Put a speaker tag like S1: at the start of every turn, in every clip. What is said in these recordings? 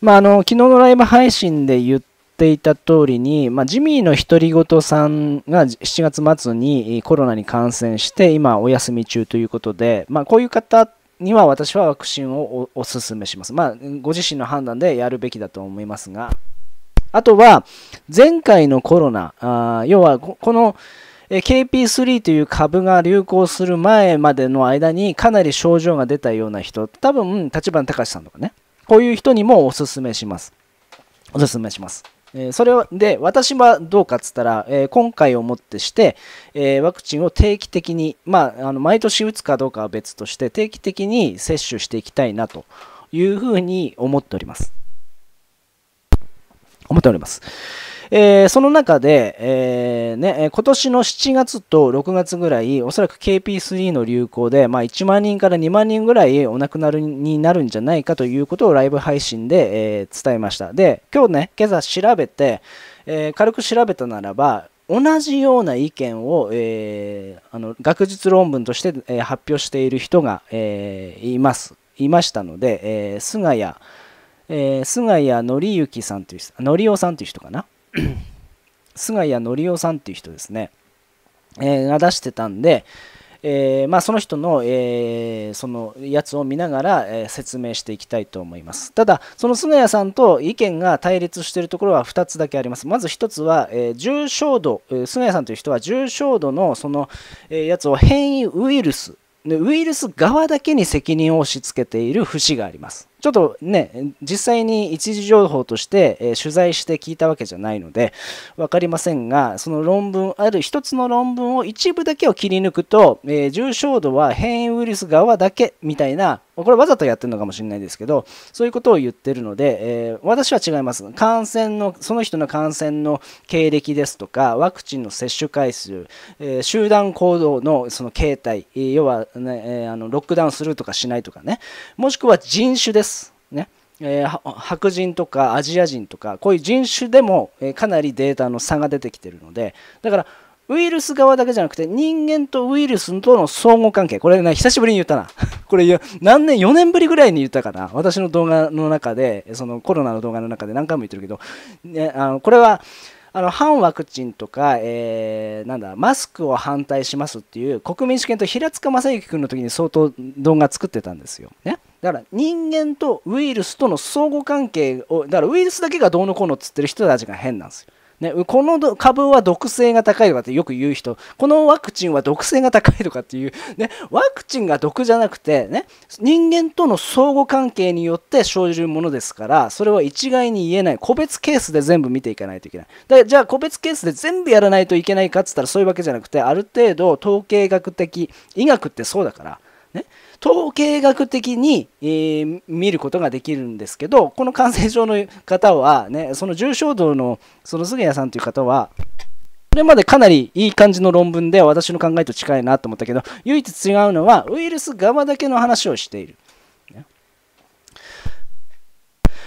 S1: まあ、あの昨日のライブ配信で言っていた通りに、まあ、ジミーの独り言さんが7月末にコロナに感染して今お休み中ということで、まあ、こういう方には私はワクチンをお勧めします。まあ、ご自身の判断でやるべきだと思いますが、あとは前回のコロナ、あ要はこの KP3 という株が流行する前までの間にかなり症状が出たような人、多分立花隆さんとかね、こういう人にもおすすめします。おすすめします。えそれで、私はどうかっつったら、え今回をもってして、えワクチンを定期的に、まあ、あの毎年打つかどうかは別として、定期的に接種していきたいなというふうに思っております。思っております。えー、その中で、えー、ね、今年の7月と6月ぐらい、おそらく KP3 の流行で、まあ、1万人から2万人ぐらいお亡くなりになるんじゃないかということをライブ配信で、えー、伝えました。で、今日ね、今朝調べて、え軽く調べたならば、同じような意見を、えあの学術論文として、え発表している人が、えいます、いましたので、え菅谷、え菅谷紀之さんという、のりさんという人かな。菅谷紀夫さんっていう人ですね、えー、が出してたんで、えー、まあ、その人の,、えー、そのやつを見ながら、えー、説明していきたいと思います。ただ、その菅谷さんと意見が対立しているところは2つだけあります。まず1つは、え重症度、え菅谷さんという人は重症度のその、えやつを変異ウイルス、ウイルス側だけに責任を押し付けている節があります。ちょっとね、実際に一時情報として、え取材して聞いたわけじゃないので、分かりませんが、その論文、ある一つの論文を一部だけを切り抜くと、え重症度は変異ウイルス側だけみたいな、これわざとやってるのかもしれないですけど、そういうことを言ってるので、え私は違います。感染の、その人の感染の経歴ですとか、ワクチンの接種回数、え集団行動のその形態、要は、ねえあのロックダウンするとかしないとかね、もしくは人種です。えー、白人とかアジア人とかこういう人種でも、えー、かなりデータの差が出てきてるのでだからウイルス側だけじゃなくて人間とウイルスとの相互関係これね久しぶりに言ったな これ何年4年ぶりぐらいに言ったかな私の動画の中でそのコロナの動画の中で何回も言ってるけど、ね、あのこれはあの反ワクチンとか、えー、なんだマスクを反対しますっていう国民主権と平塚正幸君の時に相当動画作ってたんですよ。ねだから人間とウイルスとの相互関係をだからウイルスだけがどうのこうのっつってる人たちが変なんですよ。ね、この株は毒性が高いとかってよく言う人、このワクチンは毒性が高いとかっていう、ね、ワクチンが毒じゃなくて、ね、人間との相互関係によって生じるものですから、それは一概に言えない、個別ケースで全部見ていかないといけない。でじゃあ、個別ケースで全部やらないといけないかっつったら、そういうわけじゃなくて、ある程度、統計学的、医学ってそうだから、ね、統計学的に、えー、見ることができるんですけどこの感染症の方は、ね、その重症度のその菅谷さんという方はこれまでかなりいい感じの論文で私の考えと近いなと思ったけど唯一違うのはウイルス側だけの話をしている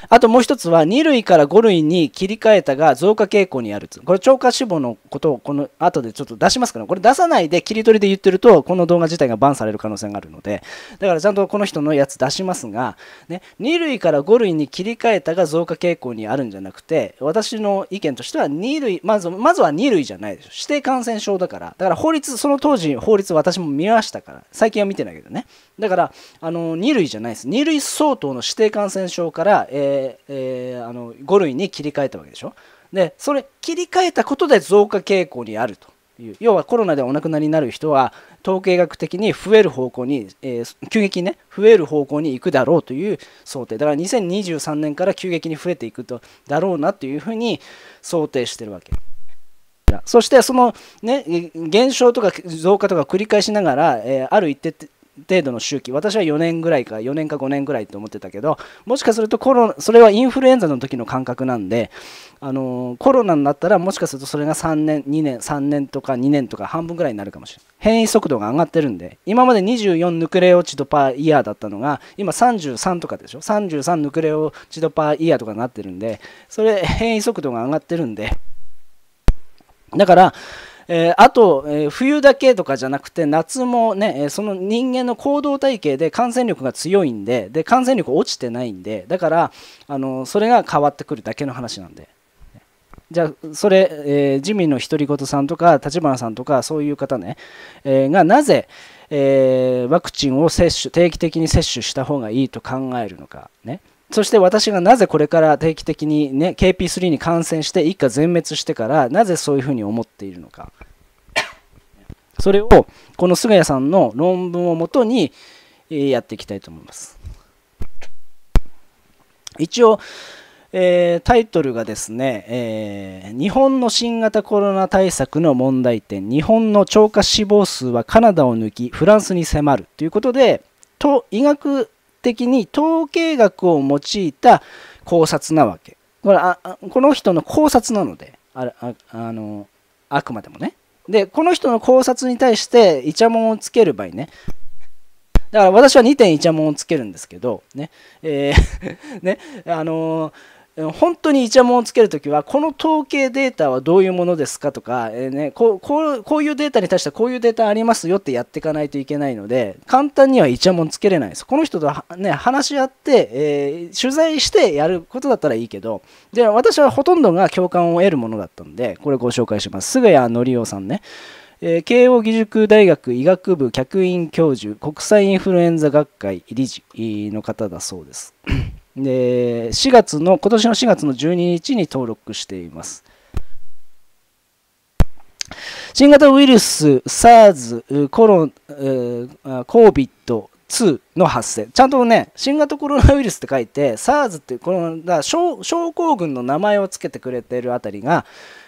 S1: あともう一つは2類から5類に切り替えたが増加傾向にあるこれ超過死亡のことをこの後でちょっと出しますからこれ出さないで切り取りで言ってるとこの動画自体がバンされる可能性があるのでだからちゃんとこの人のやつ出しますが、ね、2類から5類に切り替えたが増加傾向にあるんじゃなくて私の意見としては2類まずまずは2類じゃないでしょ指定感染症だからだから法律その当時法律私も見ましたから最近は見てないけどねだからあの2類じゃないです2類相当の指定感染症から、えーで、えー、あの5類に切り替えたわけでしょでそれ切り替えたことで増加傾向にあるという要はコロナでお亡くなりになる人は統計学的に増える方向に、えー、急激にね増える方向に行くだろうという想定だから2023年から急激に増えていくとだろうなというふうに想定してるわけ。そしてその、ね、減少とか増加とか繰り返しながら、えー、ある一定程度の周期私は4年ぐらいか4年か5年ぐらいって思ってたけどもしかするとコロそれはインフルエンザの時の感覚なんで、あのー、コロナになったらもしかするとそれが3年2年3年とか2年とか半分ぐらいになるかもしれない変異速度が上がってるんで今まで24ヌクレオチドパーイヤーだったのが今33とかでしょ33ヌクレオチドパーイヤーとかになってるんでそれ変異速度が上がってるんでだからえー、あと、えー、冬だけとかじゃなくて夏もね、えー、その人間の行動体系で感染力が強いんでで感染力落ちてないんでだからあのそれが変わってくるだけの話なんで。じゃあそれ、えー、自民の独り言さんとか立花さんとかそういう方ね、えー、がなぜ、えー、ワクチンを接種定期的に接種した方がいいと考えるのかね。そして私がなぜこれから定期的に、ね、KP3 に感染して一家全滅してからなぜそういうふうに思っているのかそれをこの菅谷さんの論文をもとにやっていきたいと思います一応、えー、タイトルがですね、えー、日本の新型コロナ対策の問題点日本の超過死亡数はカナダを抜きフランスに迫る」ということでと医学的に統計学を用いた考察なわけ。これあこの人の考察なのであああのあくまでもね。でこの人の考察に対してイチャモンをつける場合ねだから私は2点イチャモンをつけるんですけどねえー ねあのー本当にイチャモンをつけるときはこの統計データはどういうものですかとか、えー、ね、こうこうこういうデータに対してはこういうデータありますよってやっていかないといけないので簡単にはイチャモンつけれないですこの人とね、話し合って、えー、取材してやることだったらいいけどで私はほとんどが共感を得るものだったのでこれご紹介します菅谷則夫さんねえー、慶應義塾大学医学部客員教授国際インフルエンザ学会理事の方だそうですで4月の今年の4月の12日に登録しています。新型ウイルス、SARS、コロ、COVID-2 の発生。ちゃんとね、新型コロナウイルスって書いて、SARS ってこのだ症候群の名前を付けてくれてるあたりが、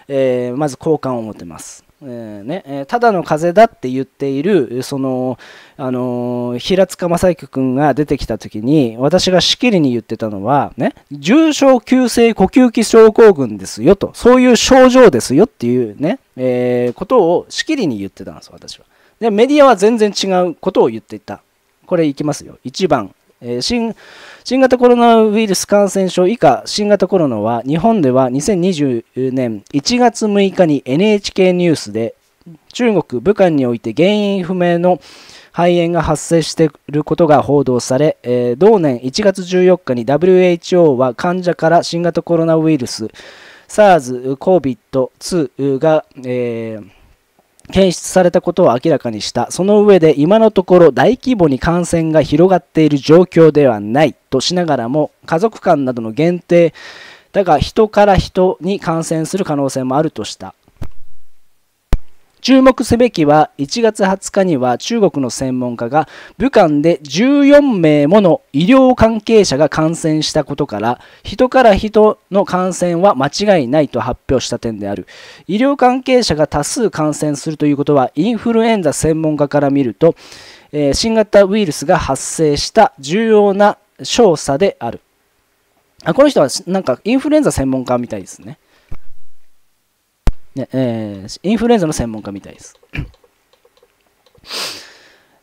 S1: えー、まず好感を持てます。えーねえー、ただの風だって言っているその、あのー、平塚正幸君が出てきた時に私がしきりに言ってたのは、ね、重症急性呼吸器症候群ですよとそういう症状ですよっていうね、えー、ことをしきりに言ってたんです私はでメディアは全然違うことを言っていたこれいきますよ1番、えー、新新型コロナウイルス感染症以下新型コロナは日本では2020年1月6日に NHK ニュースで中国武漢において原因不明の肺炎が発生していることが報道され、えー、同年1月14日に WHO は患者から新型コロナウイルス SARS、COVID-2 が、えー検出されたことを明らかにした。その上で今のところ大規模に感染が広がっている状況ではないとしながらも家族間などの限定だが人から人に感染する可能性もあるとした。注目すべきは1月20日には中国の専門家が武漢で14名もの医療関係者が感染したことから人から人の感染は間違いないと発表した点である医療関係者が多数感染するということはインフルエンザ専門家から見ると、え新型ウイルスが発生した重要な調査であるあこの人はなんかインフルエンザ専門家みたいですねねえー、インフルエンザの専門家みたいです。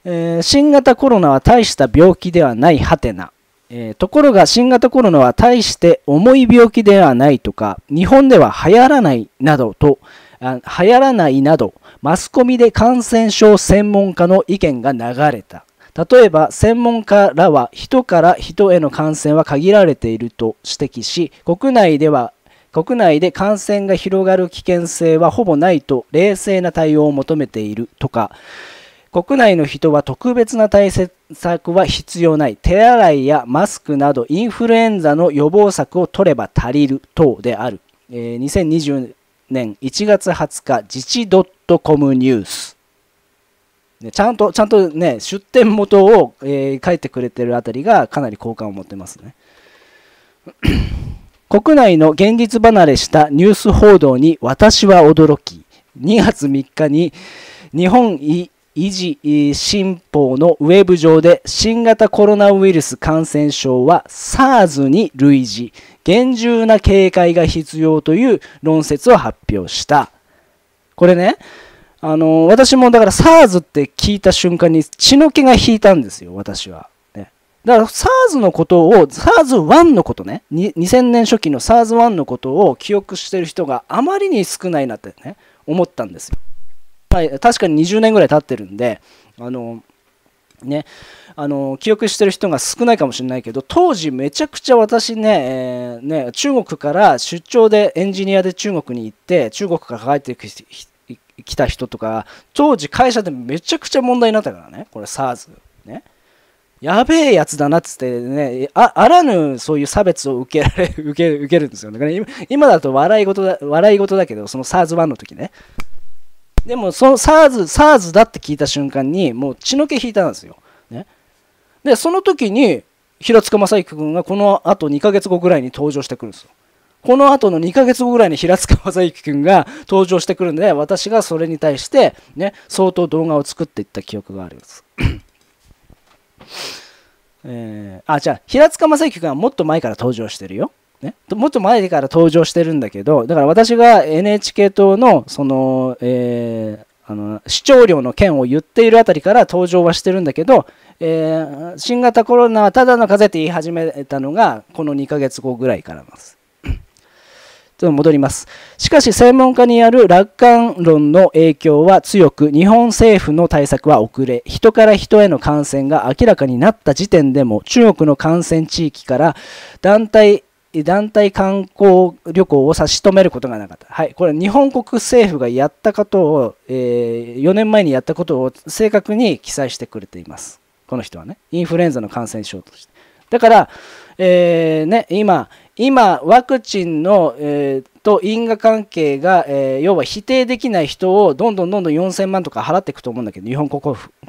S1: えー、新型コロナは大した病気ではないハテナ。えところが新型コロナは大して重い病気ではないとか日本では流行らないなどとあ流行らないなどマスコミで感染症専門家の意見が流れた例えば専門家らは人から人への感染は限られていると指摘し国内では国内で感染が広がる危険性はほぼないと冷静な対応を求めているとか、国内の人は特別な対策は必要ない。手洗いやマスクなどインフルエンザの予防策を取れば足りる等である。えー、2020年1月20日、自治 .com ニュース。ちゃんと、ちゃんとね、出店元を、えー、書いてくれてるあたりがかなり好感を持ってますね。国内の現実離れしたニュース報道に私は驚き、2月3日に日本維持新報のウェブ上で新型コロナウイルス感染症は SARS に類似、厳重な警戒が必要という論説を発表した。これね、あの、私もだから SARS って聞いた瞬間に血の気が引いたんですよ、私は。だから SARS のことを SARS1 のことね2000年初期の SARS1 のことを記憶してる人があまりに少ないなってね思ったんですよ、はい、確かに20年ぐらい経ってるんであのねあの記憶してる人が少ないかもしれないけど当時めちゃくちゃ私ねえーね、ね中国から出張でエンジニアで中国に行って中国から帰ってきた人とか当時会社でめちゃくちゃ問題になったからねこれ SARS やべえやつだなっつってね、ああらぬそういう差別を受けられ、受け受けるんですよね。今だと笑い事だ、笑い事だけど、その SARS-1 の時ね。でも、その SARS、SARS だって聞いた瞬間に、もう血の気引いたんですよ。ね。で、その時に、平塚正幸君がこの後2ヶ月後ぐらいに登場してくるんですよ。この後の2ヶ月後ぐらいに平塚正幸君が登場してくるんで、私がそれに対して、ね、相当動画を作っていった記憶があんです。えー、あ、じゃあ、平塚正幸君はもっと前から登場してるよ。ね、もっと前から登場してるんだけど、だから私が NHK 党の、その、えー、あの、視聴料の件を言っているあたりから登場はしてるんだけど、えー、新型コロナはただの風邪って言い始めたのが、この2ヶ月後ぐらいからなんです。戻ります。しかし専門家による楽観論の影響は強く、日本政府の対策は遅れ、人から人への感染が明らかになった時点でも、中国の感染地域から団体、団体観光旅行を差し止めることがなかった。はい、これ日本国政府がやったことを、えー、4年前にやったことを正確に記載してくれています。この人はね、インフルエンザの感染症として。だから、えー、ね、今、今、ワクチンの、えー、と因果関係が、えー、要は否定できない人をどんどんどんどん4000万とか払っていくと思うんだけど、日本国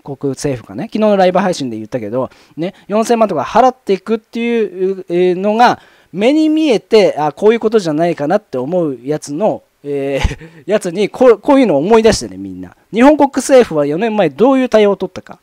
S1: 国政府がね、昨日のライブ配信で言ったけど、ね、4000万とか払っていくっていうのが、目に見えて、あ、こういうことじゃないかなって思うやつのえー、やつにこういうのを思い出してねみんな日本国政府は4年前どういう対応を取ったか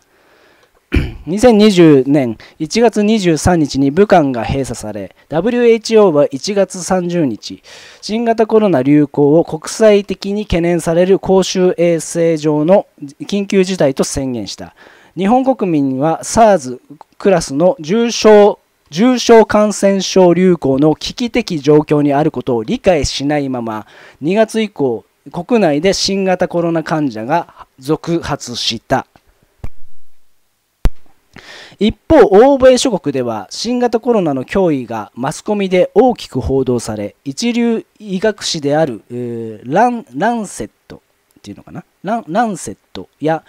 S1: 2020 年1月23日に武漢が閉鎖され WHO は1月30日新型コロナ流行を国際的に懸念される公衆衛生上の緊急事態と宣言した日本国民は SARS クラスの重症重症感染症流行の危機的状況にあることを理解しないまま2月以降国内で新型コロナ患者が続発した一方欧米諸国では新型コロナの脅威がマスコミで大きく報道され一流医学誌である、ランランセットっていうのかなランランセットや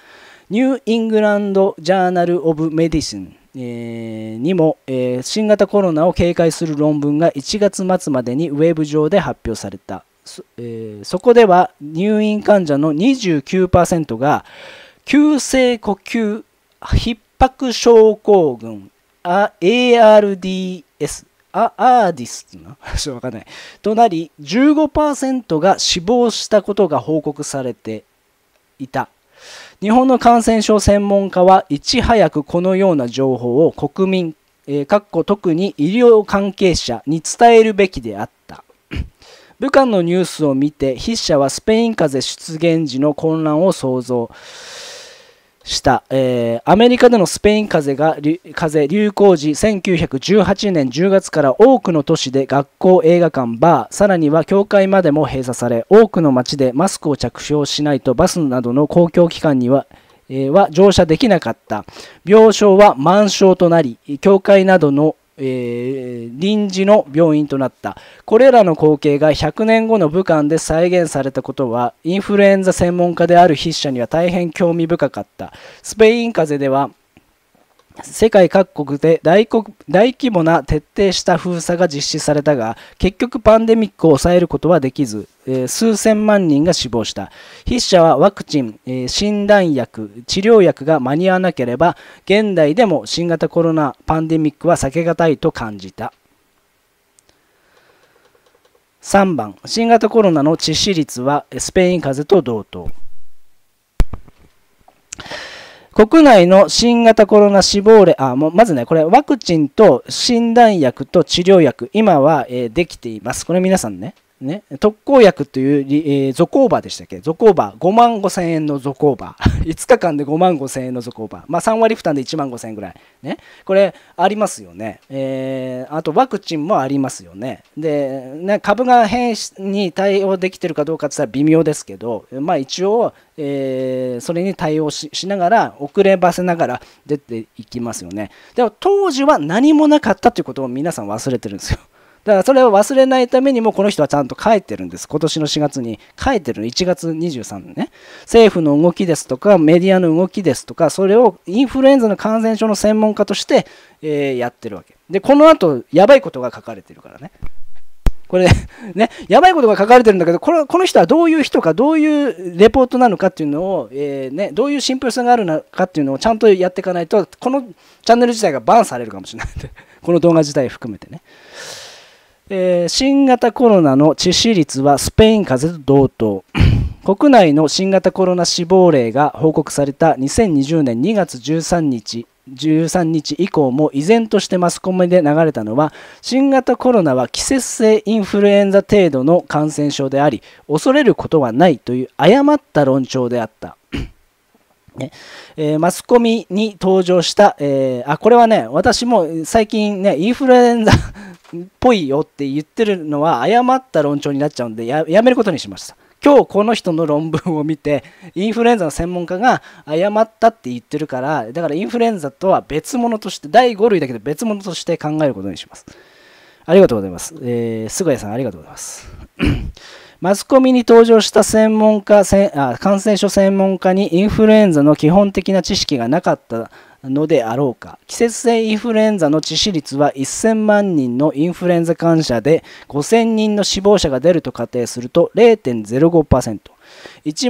S1: ニューイングランド・ジャーナル・オブ・メディシンにも、えー、新型コロナを警戒する論文が1月末までにウェブ上で発表されたそえー、そこでは入院患者の29%が急性呼吸ヒッ迫症候群、ARDS、あ、アーディス とかんない。となり、15%が死亡したことが報告されていた。日本の感染症専門家はいち早くこのような情報を国民、えー、特に医療関係者に伝えるべきであった。武漢のニュースを見て筆者はスペイン風邪出現時の混乱を想像。した、えー、アメリカでのスペイン風邪が風流行時1918年10月から多くの都市で学校映画館バーさらには教会までも閉鎖され多くの町でマスクを着用しないとバスなどの公共機関にはは乗車できなかった病床は満床となり教会などのえー、臨時の病院となったこれらの光景が100年後の武漢で再現されたことはインフルエンザ専門家である筆者には大変興味深かったスペイン風邪では世界各国で大規模な徹底した封鎖が実施されたが結局パンデミックを抑えることはできず、えー、数千万人が死亡した筆者はワクチン、えー、診断薬治療薬が間に合わなければ現代でも新型コロナパンデミックは避けがたいと感じた3番新型コロナの致死率はスペイン風邪と同等国内の新型コロナ死亡例、あ、もうまずね、これワクチンと診断薬と治療薬、今は、えー、できています。これ皆さんね、ね、特効薬という、えー、ゾコーバでしたっけゾコーバ5万5千円のゾコーバ5 日間で5万5千円のゾコーバまあ3割負担で1万5千円ぐらいねこれありますよね、えー、あとワクチンもありますよねでね株が変に対応できてるかどうかって言ったら微妙ですけどまあ一応、えー、それに対応しながら遅ればせながら出ていきますよねでも当時は何もなかったということを皆さん忘れてるんですよだからそれを忘れないためにもこの人はちゃんと書いてるんです。今年の4月に書いてる1月23ね。政府の動きですとかメディアの動きですとかそれをインフルエンザの感染症の専門家として、えー、やってるわけ。でこの後やばいことが書かれてるからね。これ ね、やばいことが書かれてるんだけどこのこの人はどういう人かどういうレポートなのかっていうのを、えー、ね、どういう信憑性があるのかっていうのをちゃんとやっていかないとこのチャンネル自体がバンされるかもしれないこの動画自体含めてね。えー、新型コロナの致死率はスペイン風邪と同等。国内の新型コロナ死亡例が報告された2020年2月13日13日以降も依然としてマスコミで流れたのは新型コロナは季節性インフルエンザ程度の感染症であり恐れることはないという誤った論調であったねえー、マスコミに登場した、えー、あこれはね私も最近ねインフルエンザっ ぽいよって言ってるのは誤った論調になっちゃうんでやめることにしました今日この人の論文を見てインフルエンザの専門家が誤ったって言ってるからだからインフルエンザとは別物として第5類だけど別物として考えることにしますありがとうございます、えー、菅谷さんありがとうございますマスコミに登場した専門家あ感染症専門家にインフルエンザの基本的な知識がなかったのであろうか季節性インフルエンザの致死率は1000万人のインフルエンザ患者で5000人の死亡者が出ると仮定すると 0.05%1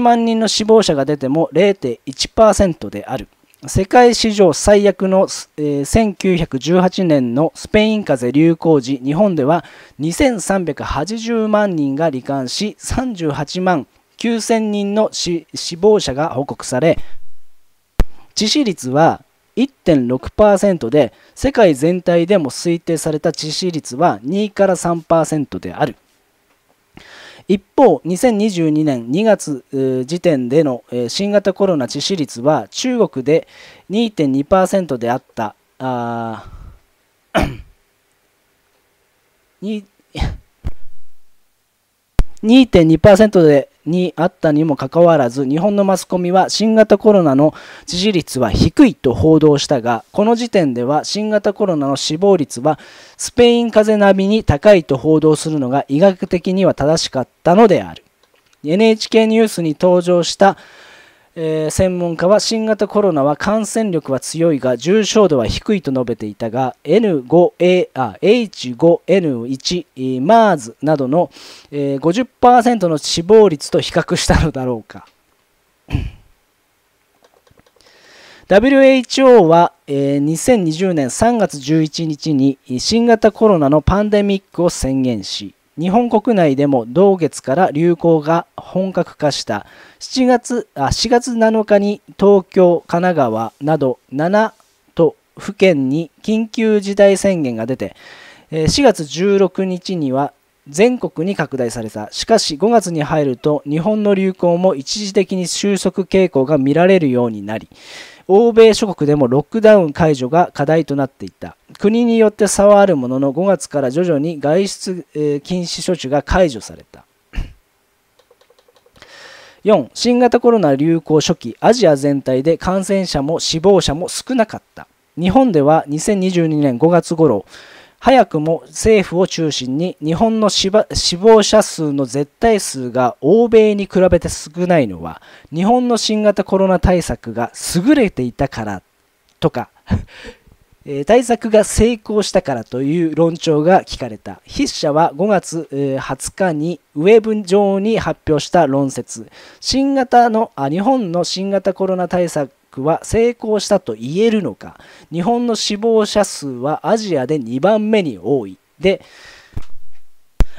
S1: 万人の死亡者が出ても0.1%である世界史上最悪の、えー、1918年のスペイン風邪流行時日本では2380万人が罹患し38万9000人の死亡者が報告され致死率は1.6%で世界全体でも推定された致死率は2から3%である。一方、2022年2月時点での新型コロナ致死率は中国で2.2%であったあ2.2% でにあったにもかかわらず日本のマスコミは新型コロナの致死率は低いと報道したがこの時点では新型コロナの死亡率はスペイン風邪並みに高いと報道するのが医学的には正しかったのである NHK ニュースに登場したえー、専門家は新型コロナは感染力は強いが重症度は低いと述べていたが N5A あ H5N1、え MERS などの、えー、50%の死亡率と比較したのだろうか WHO は、えー、2020年3月11日に新型コロナのパンデミックを宣言し日本国内でも同月から流行が本格化した7月あ4月7日に東京、神奈川など7都府県に緊急事態宣言が出て4月16日には全国に拡大されたしかし5月に入ると日本の流行も一時的に収束傾向が見られるようになり欧米諸国でもロックダウン解除が課題となっていた国によって差はあるものの5月から徐々に外出、禁止処置が解除された4新型コロナ流行初期アジア全体で感染者も死亡者も少なかった日本では2022年5月頃早くも政府を中心に日本の死亡者数の絶対数が欧米に比べて少ないのは日本の新型コロナ対策が優れていたからとか 対策が成功したからという論調が聞かれた筆者は5月20日にウェブ上に発表した論説新型のあ日本の新型コロナ対策クは成功したと言えるのか日本の死亡者数はアジアで2番目に多いで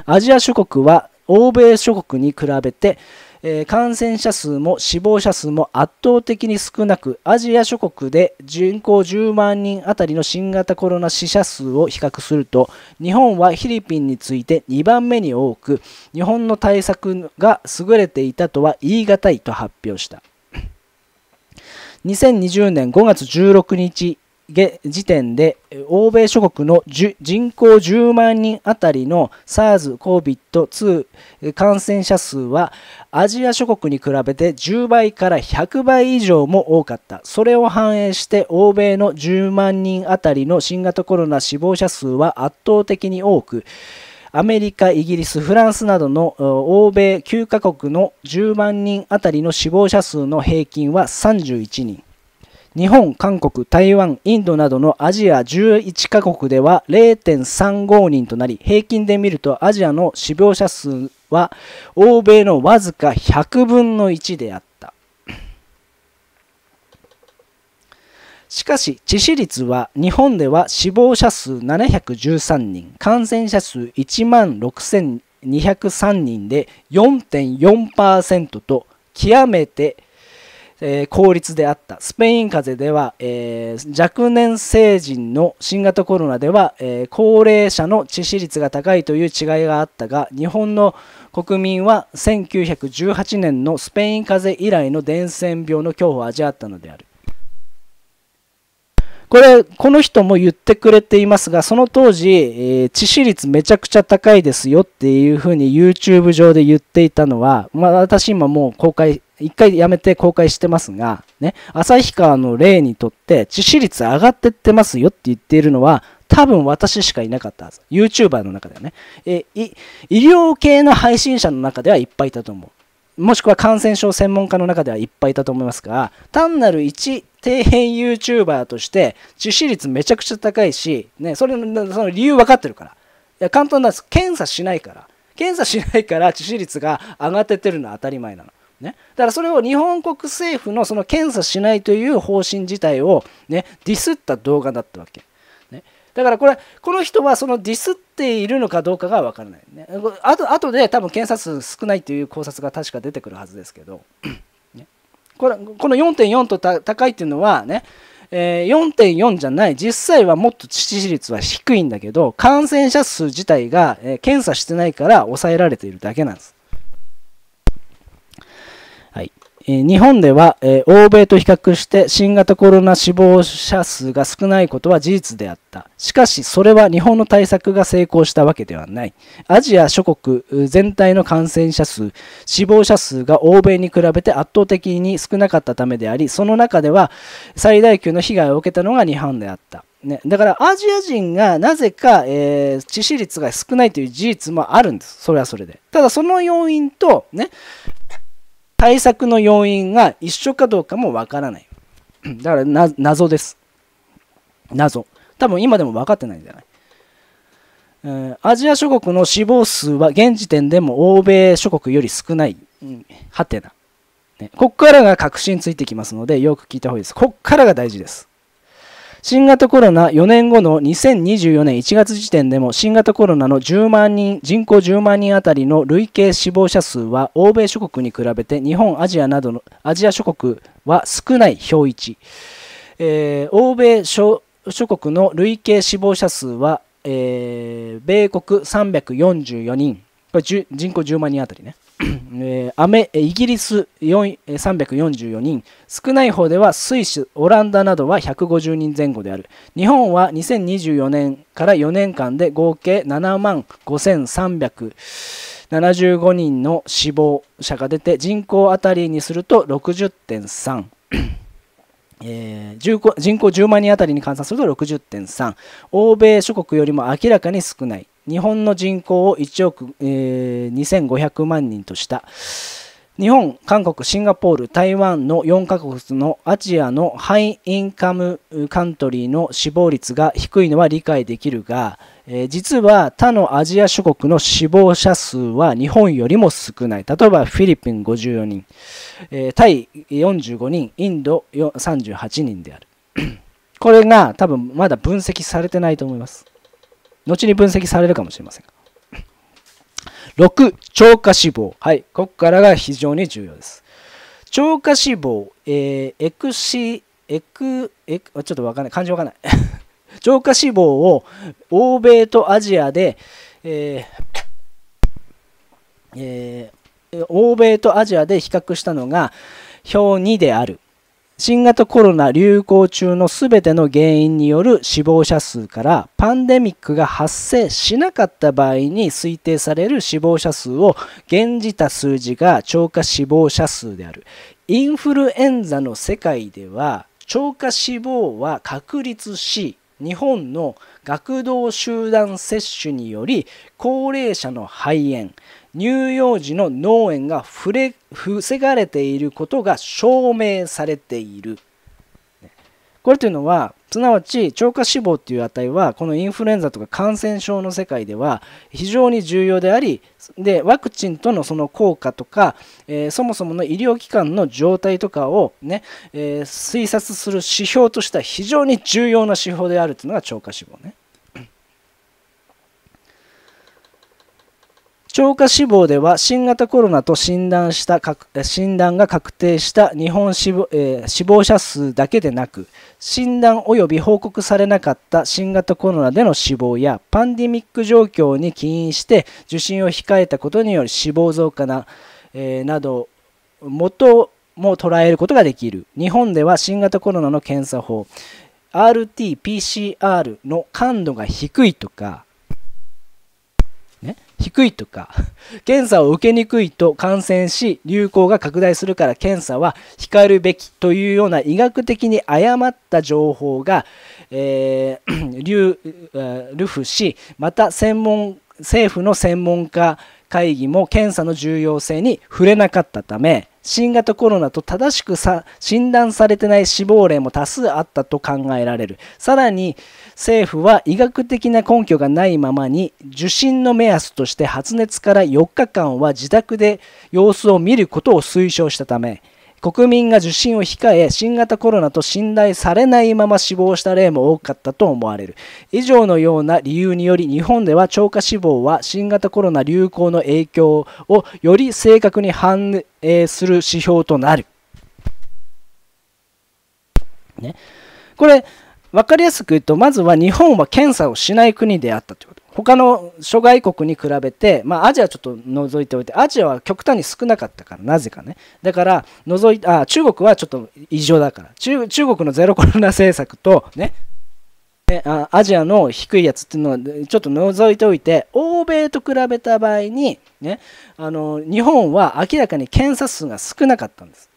S1: アジア諸国は欧米諸国に比べて、えー、感染者数も死亡者数も圧倒的に少なくアジア諸国で人口10万人あたりの新型コロナ死者数を比較すると日本はフィリピンについて2番目に多く日本の対策が優れていたとは言い難いと発表した。2020年5月16日時点で欧米諸国の人口10万人あたりの SARS、COVID-2 感染者数はアジア諸国に比べて10倍から100倍以上も多かったそれを反映して欧米の10万人あたりの新型コロナ死亡者数は圧倒的に多くアメリカ、イギリス、フランスなどの欧米9カ国の10万人あたりの死亡者数の平均は31人。日本、韓国、台湾、インドなどのアジア11カ国では0.35人となり、平均で見るとアジアの死亡者数は欧米のわずか100分の1であった。しかし、致死率は日本では死亡者数713人、感染者数1万6203人で4.4%と極めて効率であったスペイン風邪では、えー、若年成人の新型コロナでは、えー、高齢者の致死率が高いという違いがあったが日本の国民は1918年のスペイン風邪以来の伝染病の恐怖を味わったのである。これ、この人も言ってくれていますが、その当時、えー、致死率めちゃくちゃ高いですよっていうふうに YouTube 上で言っていたのは、まあ、私今もう公開、一回やめて公開してますが、ね、旭川の例にとって致死率上がってってますよって言っているのは、多分私しかいなかったはず。YouTuber の中ではね。え医療系の配信者の中ではいっぱいいたと思う。もしくは感染症専門家の中ではいっぱいいたと思いますが、単なる一底辺 YouTuber として致死率めちゃくちゃ高いし、ね、それその理由分かってるから。いや、簡単なんです。検査しないから。検査しないから致死率が上がっててるのは当たり前なの。ね、だからそれを日本国政府のその検査しないという方針自体を、ね、ディスった動画だったわけ。ね、だからこれこの人はそのディスっているのかどうかが分からない、ね。あと後で多分検査数少ないという考察が確か出てくるはずですけど。これこの4.4と高いっていうのはね、えー、4.4じゃない、実際はもっと致死率は低いんだけど、感染者数自体が、えー、検査してないから抑えられているだけなんです。日本では、えー、欧米と比較して新型コロナ死亡者数が少ないことは事実であった。しかし、それは日本の対策が成功したわけではない。アジア諸国全体の感染者数、死亡者数が欧米に比べて圧倒的に少なかったためであり、その中では最大級の被害を受けたのが日本であった。ね、だからアジア人がなぜか、えー、致死率が少ないという事実もあるんです。それはそれで。ただその要因と、ね、対策の要因が一緒かどうかもわからない。だから謎です。謎。多分今でも分かってないんじゃない、えー、アジア諸国の死亡数は現時点でも欧米諸国より少ない。はてな。ね、ここからが確信ついてきますので、よく聞いた方がいいです。ここからが大事です。新型コロナ4年後の2024年1月時点でも新型コロナの10万人人口10万人あたりの累計死亡者数は欧米諸国に比べて日本アジアなどのアジア諸国は少ない表一、えー、欧米諸国の累計死亡者数は、えー、米国344人これ人口10万人あたりね えメ、イギリス344人少ない方ではスイスオランダなどは150人前後である日本は2024年から4年間で合計7万5375人の死亡者が出て人口当たりにすると60.3えー、人口10万人当たりに換算すると60.3欧米諸国よりも明らかに少ない日本の人口を1億、えー、2500万人とした日本、韓国、シンガポール、台湾の4カ国のアジアのハイインカムカントリーの死亡率が低いのは理解できるが、えー、実は他のアジア諸国の死亡者数は日本よりも少ない。例えばフィリピン54人、えー、タイ45人、インド38人である。これが多分まだ分析されてないと思います。後に分析されるかもしれません6超過脂肪はいここからが非常に重要です超過脂肪、えー、エクシエクエクちょっとわかんない漢字わかんない 超過脂肪を欧米とアジアで、えーえー、欧米とアジアで比較したのが表2である新型コロナ流行中の全ての原因による死亡者数からパンデミックが発生しなかった場合に推定される死亡者数を現じた数字が超過死亡者数であるインフルエンザの世界では超過死亡は確立し日本の学童集団接種により高齢者の肺炎乳幼児の脳炎が防がれていることが証明されている。これというのはすなわち超過死亡という値はこのインフルエンザとか感染症の世界では非常に重要でありでワクチンとのその効果とか、えー、そもそもの医療機関の状態とかをね、えー、推察する指標としては非常に重要な指標であるというのが超過死亡ね。超過死亡では新型コロナと診断した診断が確定した日本死亡,、えー、死亡者数だけでなく診断及び報告されなかった新型コロナでの死亡やパンデミック状況に起因して受診を控えたことによる死亡増加な,、えー、など元も捉えることができる日本では新型コロナの検査法 RT-PCR の感度が低いとか低いとか 検査を受けにくいと感染し流行が拡大するから検査は控えるべきというような医学的に誤った情報が、えー、流布しまた専門政府の専門家会議も検査の重要性に触れなかったため新型コロナと正しく診断されてない死亡例も多数あったと考えられるさらに政府は医学的な根拠がないままに受診の目安として発熱から4日間は自宅で様子を見ることを推奨したため国民が受診を控え新型コロナと信頼されないまま死亡した例も多かったと思われる以上のような理由により日本では超過死亡は新型コロナ流行の影響をより正確に反映する指標となる、ね、これ分かりやすく言うとまずは日本は検査をしない国であったということ他の諸外国に比べて、まあ、アジアちょっと除いておいてアジアは極端に少なかったからなぜかねだから除いあ中国はちょっと異常だから中国のゼロコロナ政策とねあアジアの低いやつっていうのはちょっと除いておいて欧米と比べた場合に、ね、あの日本は明らかに検査数が少なかったんです。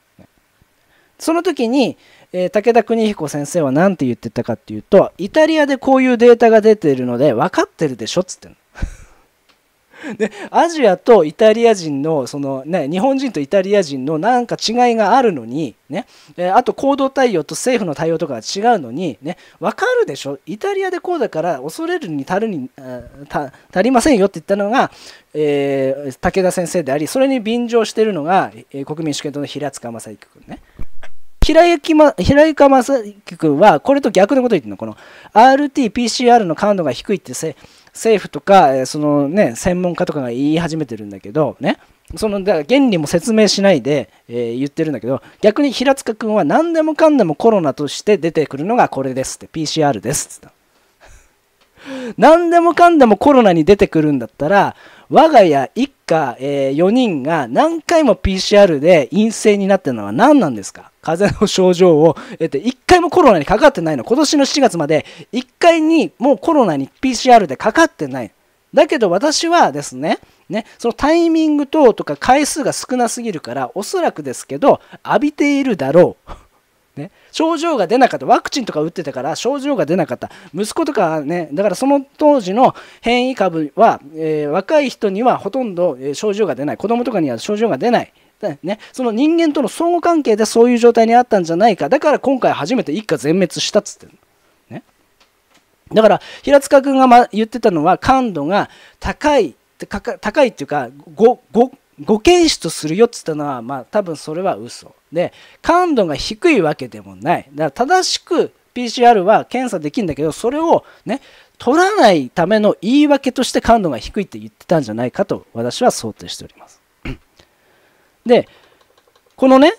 S1: その時にえー、武田邦彦先生は何て言ってたかっていうと、イタリアでこういうデータが出てるので分かってるでしょっつってんの。でアジアとイタリア人のその、ね、日本人とイタリア人のなんか違いがあるのに、ねえあと行動対応と政府の対応とかが違うのに、ね、分かるでしょイタリアでこうだから恐れるに足るに足りませんよって言ったのが、えー、武田先生でありそれに便乗してるのが、えー、国民主権党の平塚正幸君ね。平雪、ま、平正樹君は、これと逆のこと言ってるの。この RT-PCR の感度が低いってせ政府とか、そのね、専門家とかが言い始めてるんだけど、ね。そのだから原理も説明しないで、えー、言ってるんだけど逆に平塚君は何でもかんでもコロナとして出てくるのがこれですって PCR ですってった 何でもかんでもコロナに出てくるんだったら我が家一家、えー、4人が何回も PCR で陰性になってるのは何なんですか風邪の症状を得て、1回もコロナにかかってないの。今年の7月まで、1回にもうコロナに PCR でかかってない。だけど私はですね、ね、そのタイミング等とか回数が少なすぎるから、おそらくですけど、浴びているだろう。ね、症状が出なかった、ワクチンとか打ってたから症状が出なかった、息子とかね、だからその当時の変異株は、えー、若い人にはほとんど症状が出ない、子供とかには症状が出ないね、その人間との相互関係でそういう状態にあったんじゃないかだから今回初めて一家全滅したっつってねだから平塚君が、ま、言ってたのは感度が高い高いっていうか5 5検出とするよっつったのはまあ多分それは嘘で感度が低いわけでもないだから正しく PCR は検査できるんだけどそれをね取らないための言い訳として感度が低いって言ってたんじゃないかと私は想定しております。で、このね、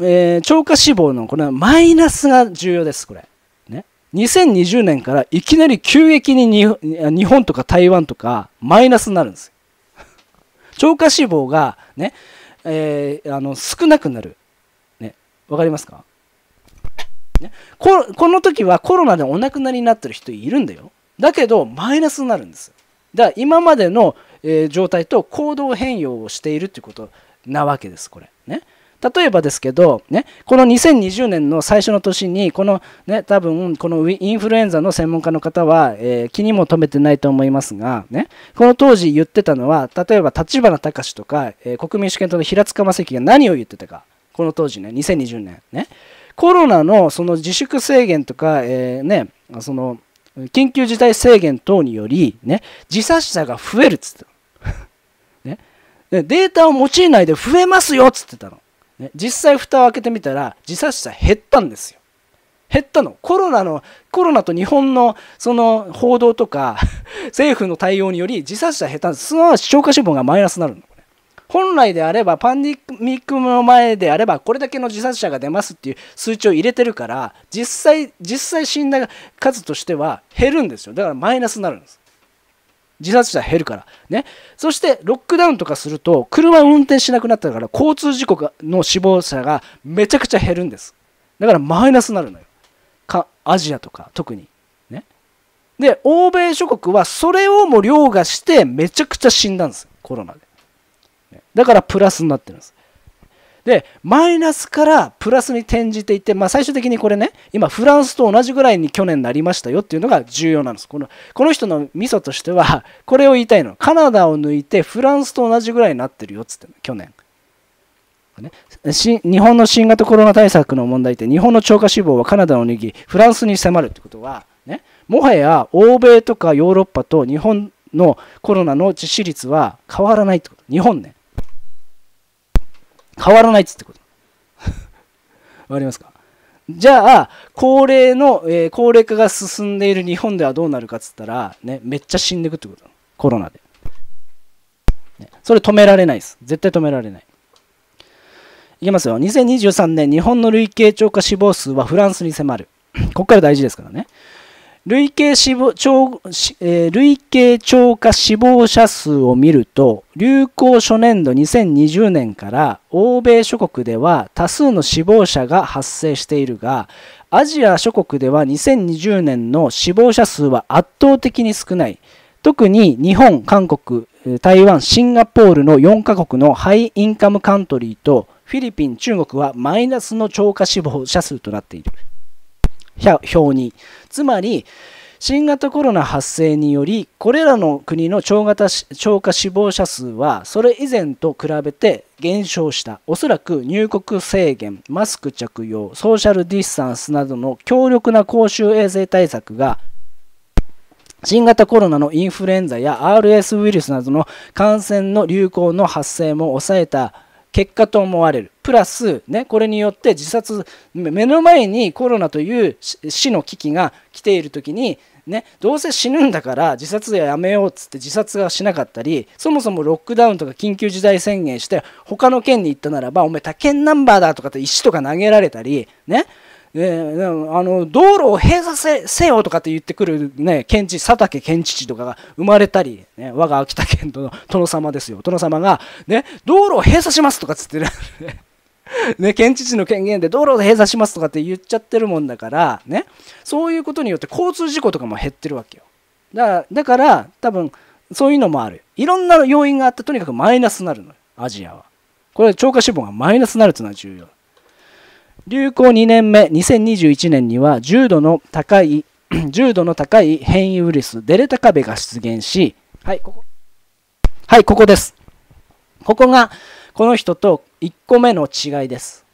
S1: えー、超過死亡のこれはマイナスが重要です、これ。ね、2020年からいきなり急激に日本とか台湾とかマイナスになるんです 超過死亡がね、えー、あの少なくなる。ね、わかりますかね、ここの時はコロナでお亡くなりになってる人いるんだよだけどマイナスになるんですだから今までの、えー、状態と行動変容をしているっていうことなわけですこれね例えばですけど、ね、この2020年の最初の年に、この、ね、多分、このインフルエンザの専門家の方は、えー、気にも留めてないと思いますが、ね、この当時言ってたのは、例えば立花隆とか、えー、国民主権党の平塚正樹が何を言ってたか、この当時ね、2020年。ね、コロナのその自粛制限とか、えー、ね、その緊急事態制限等により、ね、自殺者が増えるっつってた。でデータを用いないで増えますよっつってたの。ね、実際蓋を開けてみたら自殺者減ったんですよ。減ったの。コロナの、コロナと日本のその報道とか 政府の対応により自殺者減ったんです。すなわち消化脂肪がマイナスになるの。本来であれば、パンデミックの前であれば、これだけの自殺者が出ますっていう数値を入れてるから、実際、実際死んだ数としては減るんですよ。だからマイナスになるんです。自殺者減るから。ね。そして、ロックダウンとかすると、車を運転しなくなったから、交通事故の死亡者がめちゃくちゃ減るんです。だから、マイナスになるのよ。か、アジアとか、特に。ね。で、欧米諸国は、それをも凌駕して、めちゃくちゃ死んだんですよ。コロナで。だから、プラスになってるんです。でマイナスからプラスに転じていって、まあ、最終的にこれね今フランスと同じぐらいに去年なりましたよっていうのが重要なんですこのこの人のミソとしては これを言いたいのカナダを抜いてフランスと同じぐらいになってるよっ言って去年ね、日本の新型コロナ対策の問題って日本の超過死亡はカナダを握りフランスに迫るってことは、ね、もはや欧米とかヨーロッパと日本のコロナの致死率は変わらないってこと日本ね変わらないっつってこと。わかりますかじゃあ、高齢の、えー、高齢化が進んでいる日本ではどうなるかっつったら、ね、めっちゃ死んでいくってことコロナで、ね。それ止められないです。絶対止められない。いきますよ。2023年、日本の累計超過死亡数はフランスに迫る。ここから大事ですからね。累計死亡超、えー、累計超過死亡者数を見ると、流行初年度2020年から欧米諸国では多数の死亡者が発生しているが、アジア諸国では2020年の死亡者数は圧倒的に少ない。特に日本、韓国、台湾、シンガポールの4カ国のハイインカムカントリーとフィリピン、中国はマイナスの超過死亡者数となっている。表につまり新型コロナ発生によりこれらの国の超型超過死亡者数はそれ以前と比べて減少したおそらく入国制限マスク着用ソーシャルディスタンスなどの強力な公衆衛生対策が新型コロナのインフルエンザや RS ウイルスなどの感染の流行の発生も抑えた結果と思われる。プラス、ね、これによって自殺、目の前にコロナという死の危機が来ている時に、ね、どうせ死ぬんだから自殺ややめようっつって自殺がしなかったりそもそもロックダウンとか緊急事態宣言して他の県に行ったならばお前他県ナンバーだとかって石とか投げられたりねえあの道路を閉鎖せよとかって言ってくる、ね、県知佐竹県知事とかが生まれたり、ね、我が秋田県の殿様ですよ殿様が、ね、道路を閉鎖しますとかっつってる、ね県知事の権限で道路を閉鎖しますとかって言っちゃってるもんだから、ね、そういうことによって交通事故とかも減ってるわけよだからだから多分そういうのもあるいろんな要因があってとにかくマイナスになるのよアジアはこれ超過脂肪がマイナスになるっていうのは重要流行2年目、2021年には重度の高い、重度の高い変異ウイルス、デルタ株が出現し、はい、ここ。はい、ここです。ここが、この人と1個目の違いです。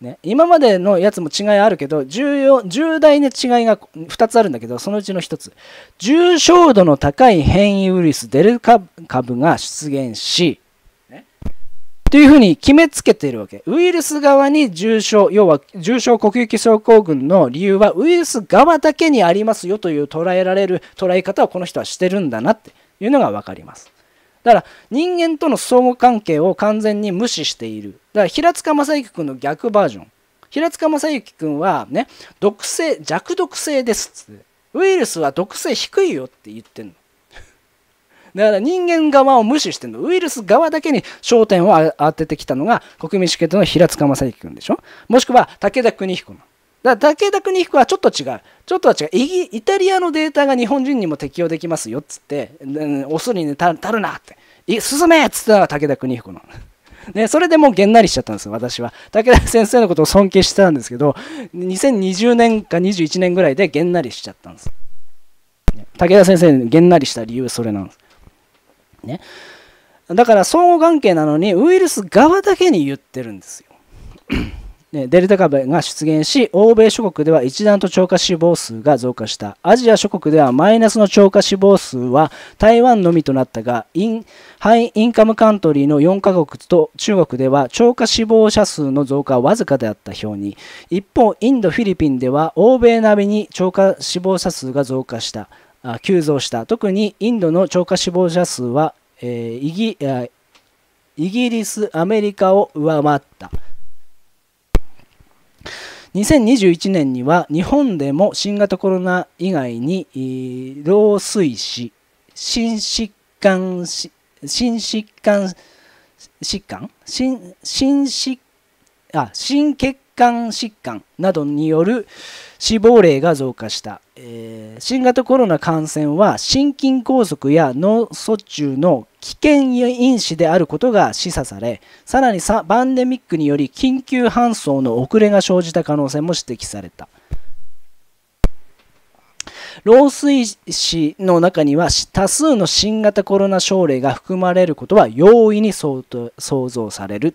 S1: ね、今までのやつも違いあるけど重要重大な違いが2つあるんだけどそのうちの1つ重症度の高い変異ウイルスデルタ株が出現しというふうに決めつけているわけ。ウイルス側に重症、要は重症呼吸器症候群の理由はウイルス側だけにありますよという捉えられる捉え方をこの人はしてるんだなっていうのが分かります。だから人間との相互関係を完全に無視している。だから平塚正幸君の逆バージョン。平塚正幸君はね、毒性、弱毒性ですっつって。ウイルスは毒性低いよって言ってるの。だから人間側を無視してるのウイルス側だけに焦点を当ててきたのが国民主権党の平塚正幸君でしょもしくは武田邦彦の。だ武田邦彦はちょっと違う。ちょっとは違うイ。イタリアのデータが日本人にも適用できますよっつって、オスにね、足るなって。進めっつったのが武田邦彦の。ね、それでもうげんなりしちゃったんですよ、私は。武田先生のことを尊敬してたんですけど、2020年か21年ぐらいでげんなりしちゃったんです。武田先生、げんなりした理由、それなんです。ね。だから相互関係なのにウイルス側だけに言ってるんですよ。ね、デルタ株が出現し、欧米諸国では一段と超過死亡数が増加した。アジア諸国ではマイナスの超過死亡数は台湾のみとなったが、インハイインカムカントリーの4カ国と中国では超過死亡者数の増加はわずかであった表に、一方、インド、フィリピンでは欧米並みに超過死亡者数が増加した。急増した。特にインドの超過死亡者数は、えイギイギリス、アメリカを上回った。2021年には日本でも新型コロナ以外に老衰死、心疾患、心疾患、疾患心心疾あ心血管疾患などによる死亡例が増加したえー、新型コロナ感染は心筋梗塞や脳卒中の危険因子であることが示唆されさらにバンデミックにより緊急搬送の遅れが生じた可能性も指摘された老衰死の中には多数の新型コロナ症例が含まれることは容易に想像される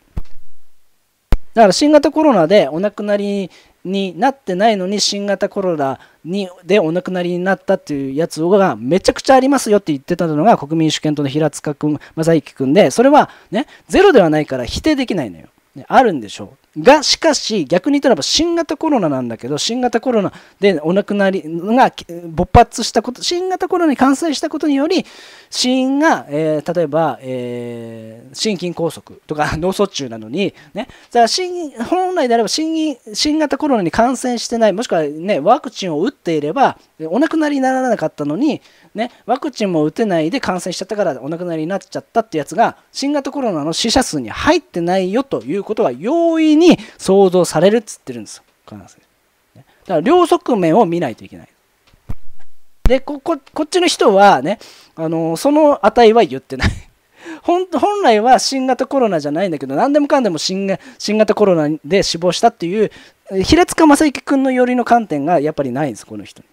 S1: だから新型コロナでお亡くなりになってないのに新型コロナにでお亡くなりになったっていうやつがめちゃくちゃありますよって言ってたのが国民主権党の平塚君正行君でそれはねゼロではないから否定できないのよ。あるんでしょうがしかし逆に言ったら新型コロナなんだけど新型コロナでお亡くなりが勃発したこと新型コロナに感染したことにより死因が、えー、例えば、えー、心筋梗塞とか 脳卒中なのに、ね、だから本来であれば新新型コロナに感染してないもしくは、ね、ワクチンを打っていればお亡くなりにならなかったのにね、ワクチンも打てないで感染しちゃったからお亡くなりになっちゃったってやつが新型コロナの死者数に入ってないよということは容易に想像されるっつってるんですよ。だから両側面を見ないといけない。でこここっちの人はねあのその値は言ってない。本 本来は新型コロナじゃないんだけど何でもかんでも新新型コロナで死亡したっていう平塚正幸君の寄りの観点がやっぱりないんですこの人に。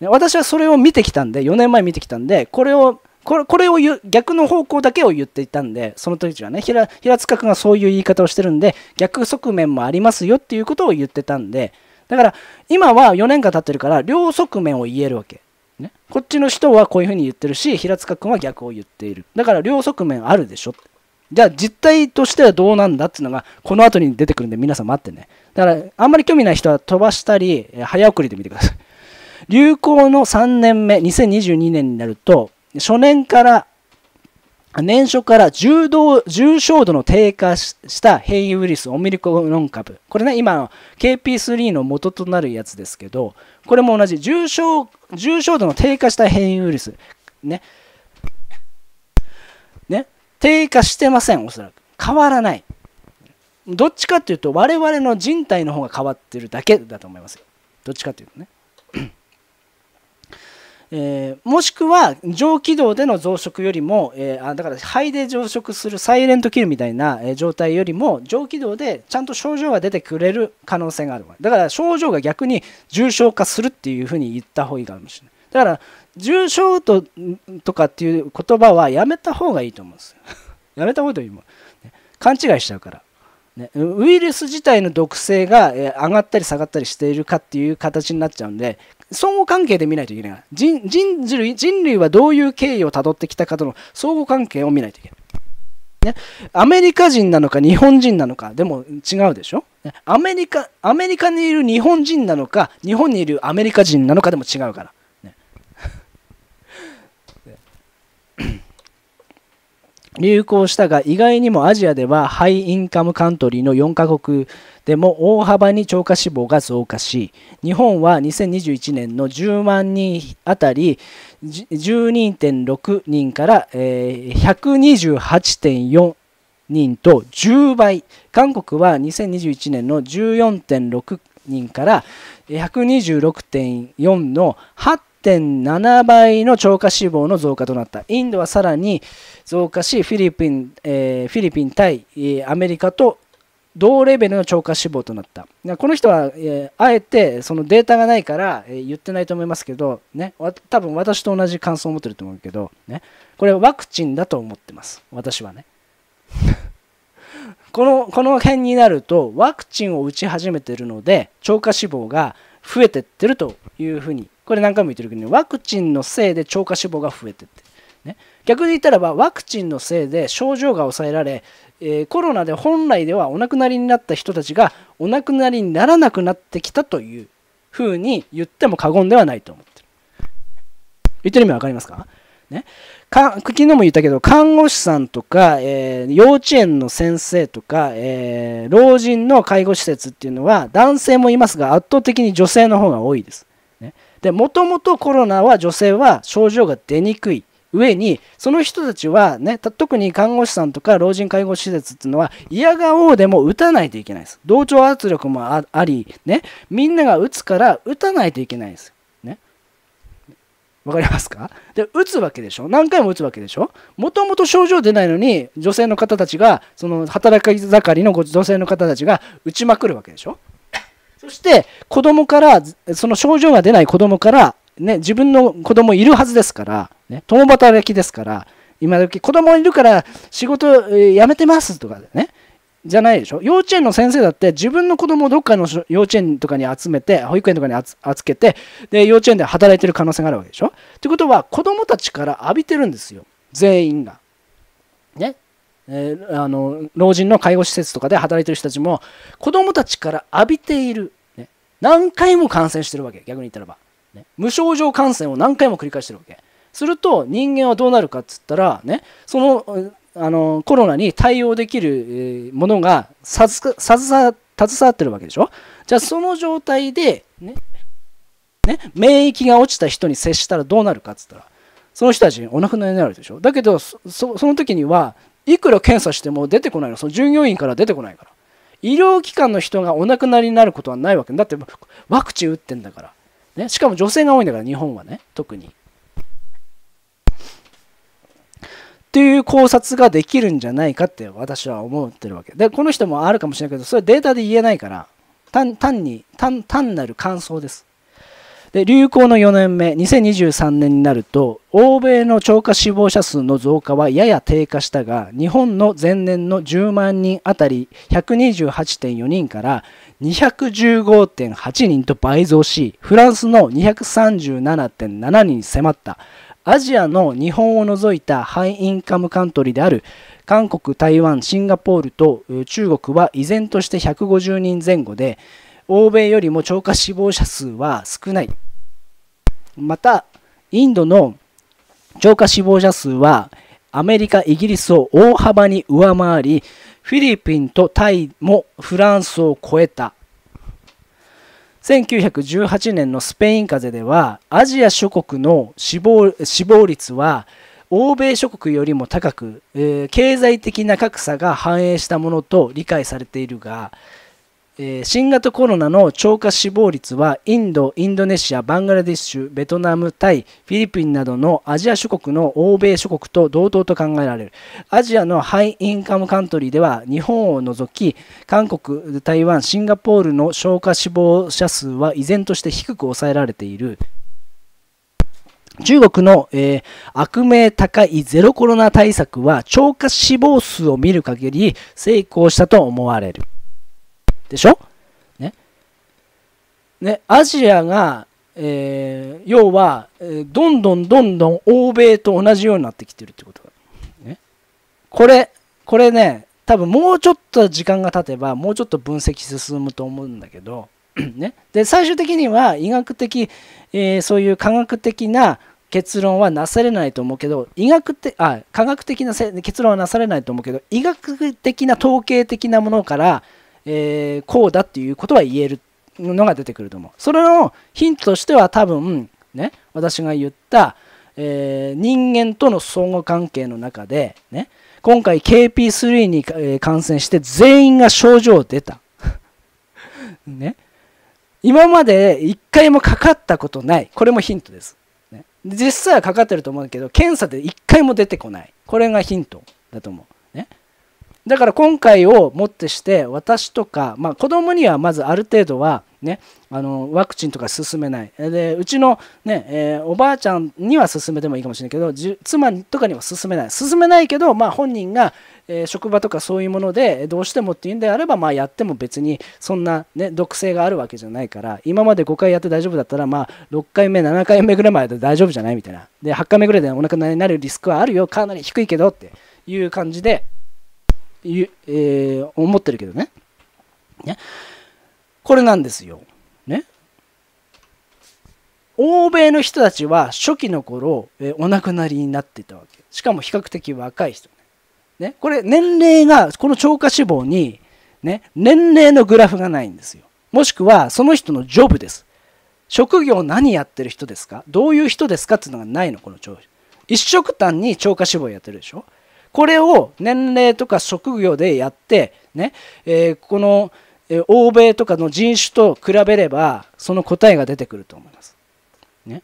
S1: 私はそれを見てきたんで4年前見てきたんでこれをこれこれを逆の方向だけを言っていたんでその時はね平塚君がそういう言い方をしてるんで逆側面もありますよっていうことを言ってたんでだから今は4年間経ってるから両側面を言えるわけ、ね、こっちの人はこういうふうに言ってるし平塚君は逆を言っているだから両側面あるでしょじゃあ実態としてはどうなんだっていうのがこの後に出てくるんで皆さん待ってねだからあんまり興味ない人は飛ばしたり早送りで見てください流行の3年目、2022年になると、初年から、年初から重度重症度の低下した変異ウイルス、オミクロン株。これね、今の KP3 の元となるやつですけど、これも同じ重症、重症度の低下した変異ウイルス。ね。ね。低下してません、おそらく。変わらない。どっちかっていうと、我々の人体の方が変わってるだけだと思いますよ。どっちかっていうとね。えー、もしくは上気道での増殖よりも、えー、だから肺で増殖するサイレントキルみたいな、え状態よりも上気道でちゃんと症状が出てくれる可能性があるだから症状が逆に重症化するっていうふうに言った方がいいかもしれないだから重症ととかっていう言葉はやめた方がいいと思うんですよ やめた方がいいもん、ね、勘違いしちゃうからね、ウイルス自体の毒性が上がったり下がったりしているかっていう形になっちゃうんで相互関係で見ないといけない人人類人類はどういう経緯をたどってきたかとの相互関係を見ないといけないね、アメリカ人なのか日本人なのかでも違うでしょアメリカアメリカにいる日本人なのか日本にいるアメリカ人なのかでも違うから流行したが意外にもアジアではハイインカムカントリーの4カ国でも大幅に超過死亡が増加し日本は2021年の10万人あたり12.6人から128.4人と10倍韓国は2021年の14.6人から126.4の8 1.7倍の超過死亡の増加となったインドはさらに増加しフィリピン,、えー、フィリピン対、えー、アメリカと同レベルの超過死亡となったこの人は、えー、あえてそのデータがないから、えー、言ってないと思いますけど、ね、多分私と同じ感想を持ってると思うけど、ね、これワクチンだと思ってます私はね このこの辺になるとワクチンを打ち始めてるので超過死亡が増えてってるというふうにこれ何回も言ってるけど、ね、ワクチンのせいで超過死亡が増えてって。ね、逆に言ったらばワクチンのせいで症状が抑えられ、えー、コロナで本来ではお亡くなりになった人たちがお亡くなりにならなくなってきたというふうに言っても過言ではないと思ってる。言ってる意味分かりますかね、か昨日も言ったけど看護師さんとか、えー、幼稚園の先生とか、えー、老人の介護施設っていうのは男性もいますが圧倒的に女性の方が多いです。で、もともとコロナは女性は症状が出にくい。上に、その人たちはね、特に看護師さんとか老人介護施設っていうのは、嫌がおうでも打たないといけないです。同調圧力もあり、ね、みんなが打つから打たないといけないです。ね。わかりますかで、打つわけでしょ何回も打つわけでしょもともと症状出ないのに、女性の方たちが、その働き盛りの女性の方たちが打ちまくるわけでしょそして子供から、その症状が出ない子供から、ね、自分の子供いるはずですから、ね、共働きですから、今時子供いるから仕事辞めてますとかね、じゃないでしょ。幼稚園の先生だって自分の子供をどっかの幼稚園とかに集めて、保育園とかに預けて、で、幼稚園で働いてる可能性があるわけでしょ。ってことは、子供たちから浴びてるんですよ。全員が。ね。えー、あの老人の介護施設とかで働いてる人たちも子供たちから浴びている何回も感染してるわけ逆に言ったらば、ね、無症状感染を何回も繰り返してるわけすると人間はどうなるかっつったらねそのあのコロナに対応できるものが携わってるわけでしょじゃあその状態でね、ね免疫が落ちた人に接したらどうなるかっつったらその人たちお亡くなりになるでしょだけどその時にはいくら検査しても出てこないのその従業員から出てこないから医療機関の人がお亡くなりになることはないわけだってワクチン打ってんだから、ね、しかも女性が多いんだから日本はね特に。っていう考察ができるんじゃないかって私は思ってるわけでこの人もあるかもしれないけどそれデータで言えないから単単に単単なる感想ですで流行の4年目2023年になると欧米の超過死亡者数の増加はやや低下したが日本の前年の10万人あたり128.4人から215.8人と倍増しフランスの237.7人に迫ったアジアの日本を除いたハイインカムカントリーである韓国台湾シンガポールと中国は依然として150人前後で欧米よりも超過死亡者数は少ないまたインドの超過死亡者数はアメリカイギリスを大幅に上回りフィリピンとタイもフランスを超えた1918年のスペイン風邪ではアジア諸国の死亡死亡率は欧米諸国よりも高く、えー、経済的な格差が反映したものと理解されているがえー、新型コロナの超過死亡率はインド、インドネシア、バングラデシュ、ベトナム、タイ、フィリピンなどのアジア諸国の欧米諸国と同等と考えられる。アジアのハイインカムカントリーでは日本を除き、韓国、台湾、シンガポールの消化死亡者数は依然として低く抑えられている。中国の、えー、悪名高いゼロコロナ対策は超過死亡数を見る限り成功したと思われる。でしょね。ね、アジアが、えー、要は、えー、どんどんどんどん欧米と同じようになってきてるってことだ。ね、これ、これね、多分もうちょっと時間が経てば、もうちょっと分析進むと思うんだけど、ね、で最終的には医学的、えー、そういう科学的な結論はなされないと思うけど医学てあ科学的な結論はなされないと思うけど医学的な統計的なものからえー、こうだっていうことは言えるのが出てくると思う。それのヒントとしては多分、ね、私が言った、えー、人間との相互関係の中で、ね、今回 KP3 に感染して全員が症状出た。ね、今まで1回もかかったことない。これもヒントです。ね、実際はかかってると思うけど、検査で1回も出てこない。これがヒントだと思う。だから今回をもってして私とか、まあ、子供にはまずある程度は、ね、あのワクチンとか進めないでうちのね、えー、おばあちゃんには進めてもいいかもしれないけど妻とかには進めない進めないけど、まあ、本人が、えー、職場とかそういうものでどうしてもっていうんであれば、まあ、やっても別にそんな、ね、毒性があるわけじゃないから今まで5回やって大丈夫だったら、まあ、6回目7回目ぐらいまでで大丈夫じゃないみたいなで8回目ぐらいでお腹になるリスクはあるよかなり低いけどっていう感じでえー、思ってるけどね。ね。これなんですよ。ね。欧米の人たちは初期の頃、えー、お亡くなりになってたわけ。しかも比較的若い人。ね。これ年齢が、この超過死亡に、ね、年齢のグラフがないんですよ。もしくはその人のジョブです。職業何やってる人ですかどういう人ですかっていうのがないの、この子。一食単に超過死亡やってるでしょこれを年齢とか職業でやってね、えー、この欧米とかの人種と比べればその答えが出てくると思います。ね、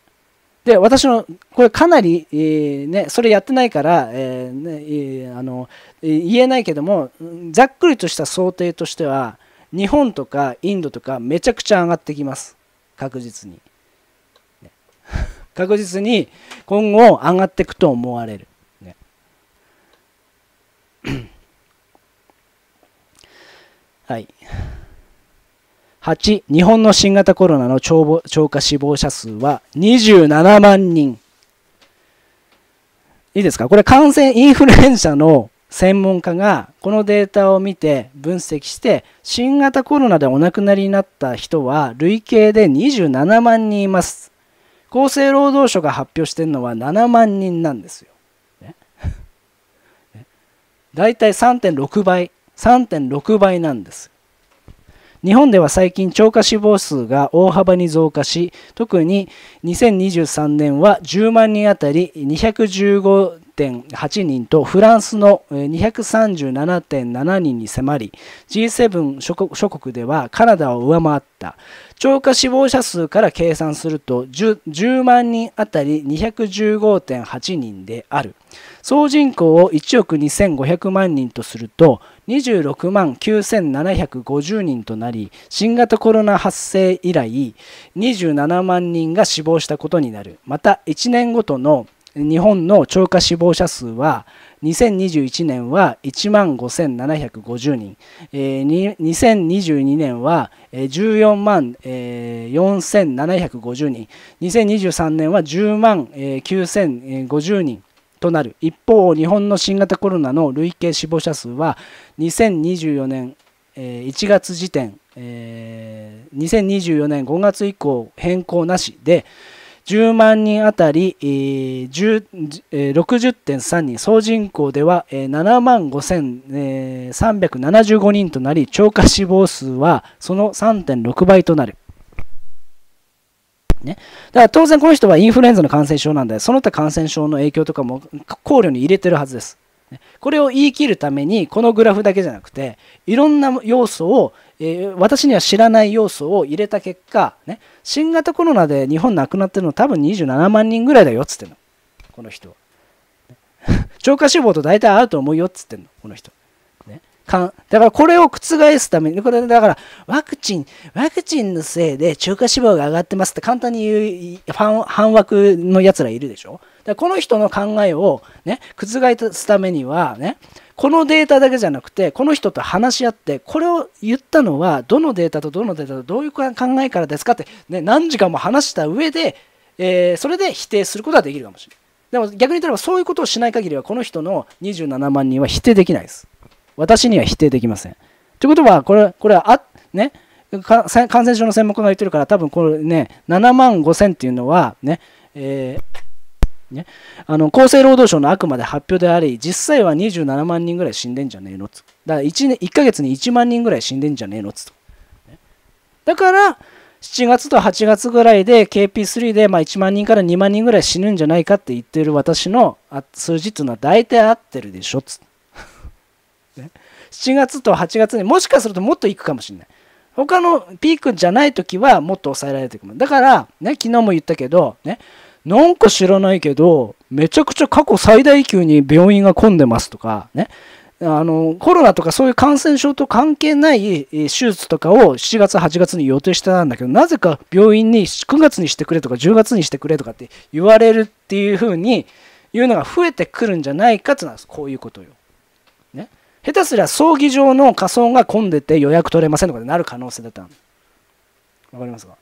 S1: で私のこれかなり、えー、ね、それやってないから、えー、ね、あの言えないけどもざっくりとした想定としては日本とかインドとかめちゃくちゃ上がってきます確実に。確実に今後上がっていくと思われる。はい。8、日本の新型コロナの超超過死亡者数は27万人。いいですかこれ感染インフルエンザの専門家がこのデータを見て分析して新型コロナでお亡くなりになった人は累計で27万人います厚生労働省が発表してるのは7万人なんですよだいたい3.6倍3.6倍なんです日本では最近超過死亡数が大幅に増加し特に2023年は10万人当たり215.8人とフランスの237.7人に迫り G7 諸国諸国ではカナダを上回った超過死亡者数から計算すると 10, 10万人当たり215.8人である総人口を1億2500万人とすると26万9750人となり新型コロナ発生以来27万人が死亡したことになるまた1年ごとの日本の超過死亡者数は2021年は1万5750人、2022年は14万、4750人2023年は10万、9050人となる一方日本の新型コロナの累計死亡者数は2024年1月時点2024年5月以降変更なしで10万人あたり60.3人総人口では7万5375人となり超過死亡数はその3.6倍となるね。だから当然この人はインフルエンザの感染症なんで、その他感染症の影響とかも考慮に入れてるはずです。これを言い切るために、このグラフだけじゃなくて、いろんな要素を、えー、私には知らない要素を入れた結果、ね、新型コロナで日本亡くなってるの多分27万人ぐらいだよっつってんの。この人は。超過死亡と大体合うと思うよっつってんの、この人。かんだからこれを覆すために、これだからワクチン、ワクチンのせいで中華脂肪が上がってますって簡単に言う反枠のやつらいるでしょだこの人の考えをね、覆すためにはね、このデータだけじゃなくて、この人と話し合って、これを言ったのは、どのデータとどのデータとどういう考えからですかって、ね、何時間も話した上で、えー、それで否定することはできるかもしれない。でも逆に言ったらそういうことをしない限りはこの人の27万人は否定できないです。私には否定できません。ということは、これこれはあ、ね、感染症の専門家が言ってるから、多分これね、7万5千っていうのはね、えー、ね、あの厚生労働省のあくまで発表であり、実際は27万人ぐらい死んでんじゃねえのつ。だから 1, 1ヶ月に1万人ぐらい死んでんじゃねえのつ。だから、7月と8月ぐらいで KP3 でまあ1万人から2万人ぐらい死ぬんじゃないかって言ってる私の数字っていうのは大体合ってるでしょつ7月と8月にもしかするともっといくかもしれない。他のピークじゃない時はもっと抑えられていくだから、ね、昨日も言ったけど、ね、なんか知らないけど、めちゃくちゃ過去最大級に病院が混んでますとか、ね、あのコロナとかそういう感染症と関係ない手術とかを7月、8月に予定してたんだけど、なぜか病院に9月にしてくれとか10月にしてくれとかって言われるっていうふうに言うのが増えてくるんじゃないかってなんです。こういうことよ。下手すりゃ葬儀場の仮装が混んでて予約取れませんとかになる可能性だったわかりますか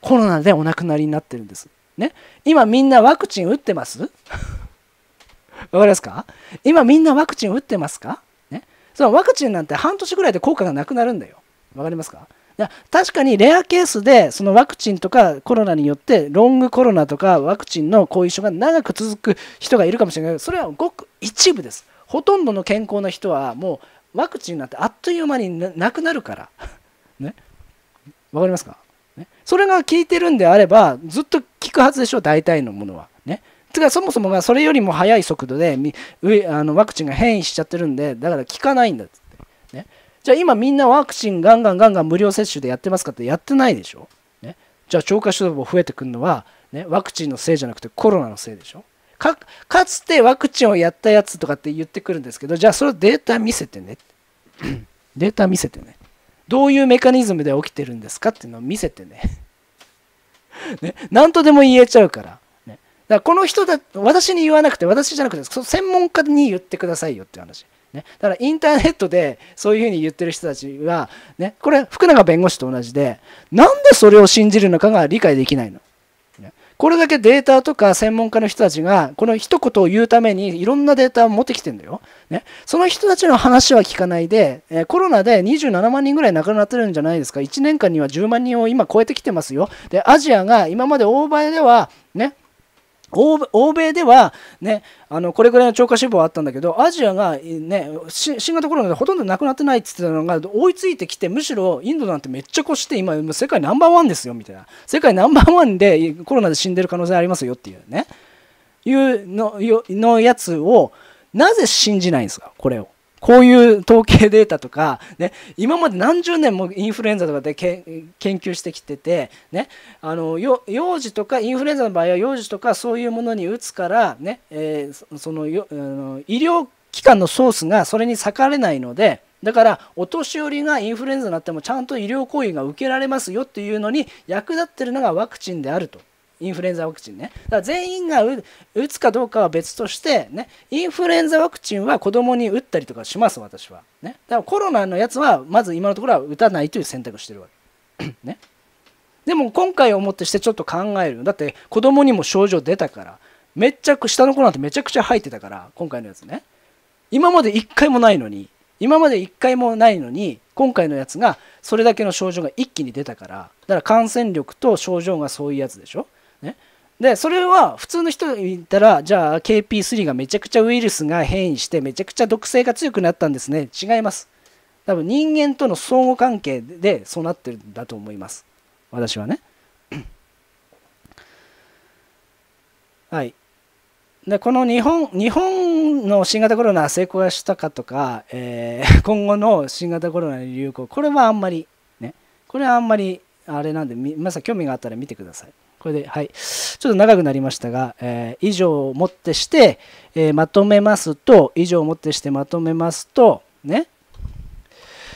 S1: コロナでお亡くなりになってるんです。ね、今みんなワクチン打ってますわかりますか今みんなワクチン打ってますかね。そのワクチンなんて半年ぐらいで効果がなくなるんだよ。わかりますかいや確かにレアケースでそのワクチンとかコロナによってロングコロナとかワクチンの後遺症が長く続く人がいるかもしれないけどそれはごく一部ですほとんどの健康な人はもうワクチンなんてあっという間になくなるから ねわかりますか、ね、それが効いてるんであればずっと効くはずでしょ大体のものはねてかそもそもがそれよりも速い速度であのワクチンが変異しちゃってるんでだから効かないんだっつってねじゃあ今みんなワクチンガンガンガンガン無料接種でやってますかってやってないでしょ、ね、じゃあ超過所得増えてくるのは、ね、ワクチンのせいじゃなくてコロナのせいでしょかかつてワクチンをやったやつとかって言ってくるんですけどじゃあそれデータ見せてね データ見せてねどういうメカニズムで起きてるんですかっていうのを見せてね ね何とでも言えちゃうから,、ね、だからこの人だ私に言わなくて私じゃなくてその専門家に言ってくださいよっていう話ね、だからインターネットでそういうふうに言ってる人たちは、ね、これ福永弁護士と同じでなんでそれを信じるのかが理解できないの。これだけデータとか専門家の人たちがこの一言を言うためにいろんなデータを持ってきてんだよ。ね、その人たちの話は聞かないで、えコロナで27万人ぐらい亡くなってるんじゃないですか1年間には10万人を今超えてきてますよ。でアジアが今までバーではね欧米では、ね、あのこれぐらいの超過死亡はあったんだけどアジアが、ね、新型コロナでほとんどなくなってないって言ってたのが追いついてきてむしろインドなんてめっちゃ越して今世界ナンバーワンですよみたいな世界ナンバーワンでコロナで死んでる可能性ありますよっていうねいうののやつをなぜ信じないんですかこれを。こういう統計データとか、ね、今まで何十年もインフルエンザとかで研究してきてて、ね、あの幼児とかインフルエンザの場合は幼児とかそういうものに打つからね、えー、そのよあの医療機関のソースがそれに割かれないのでだからお年寄りがインフルエンザになってもちゃんと医療行為が受けられますよっていうのに役立ってるのがワクチンであると。インフルエンザワクチンね。だから全員が打つかどうかは別として、ね、インフルエンザワクチンは子供に打ったりとかします、私は。ね、だからコロナのやつは、まず今のところは打たないという選択をしてるわけ。ね、でも今回をもってしてちょっと考える。だって子供にも症状出たから、めっちゃ下の子なんてめちゃくちゃ入ってたから、今回のやつね。今まで1回もないのに、今まで1回もないのに、今回のやつがそれだけの症状が一気に出たから、だから感染力と症状がそういうやつでしょ。ね、でそれは普通の人に言ったらじゃあ KP3 がめちゃくちゃウイルスが変異してめちゃくちゃ毒性が強くなったんですね違います多分人間との相互関係でそうなってるんだと思います私はね はいでこの日本日本の新型コロナ成功したかとか、えー、今後の新型コロナの流行これはあんまりねこれはあんまりあれなんで、皆さん興味があったら見てください。これで、はい。ちょっと長くなりましたが、えー、以上をもってして、えー、まとめますと、以上をもってしてまとめますと、ね。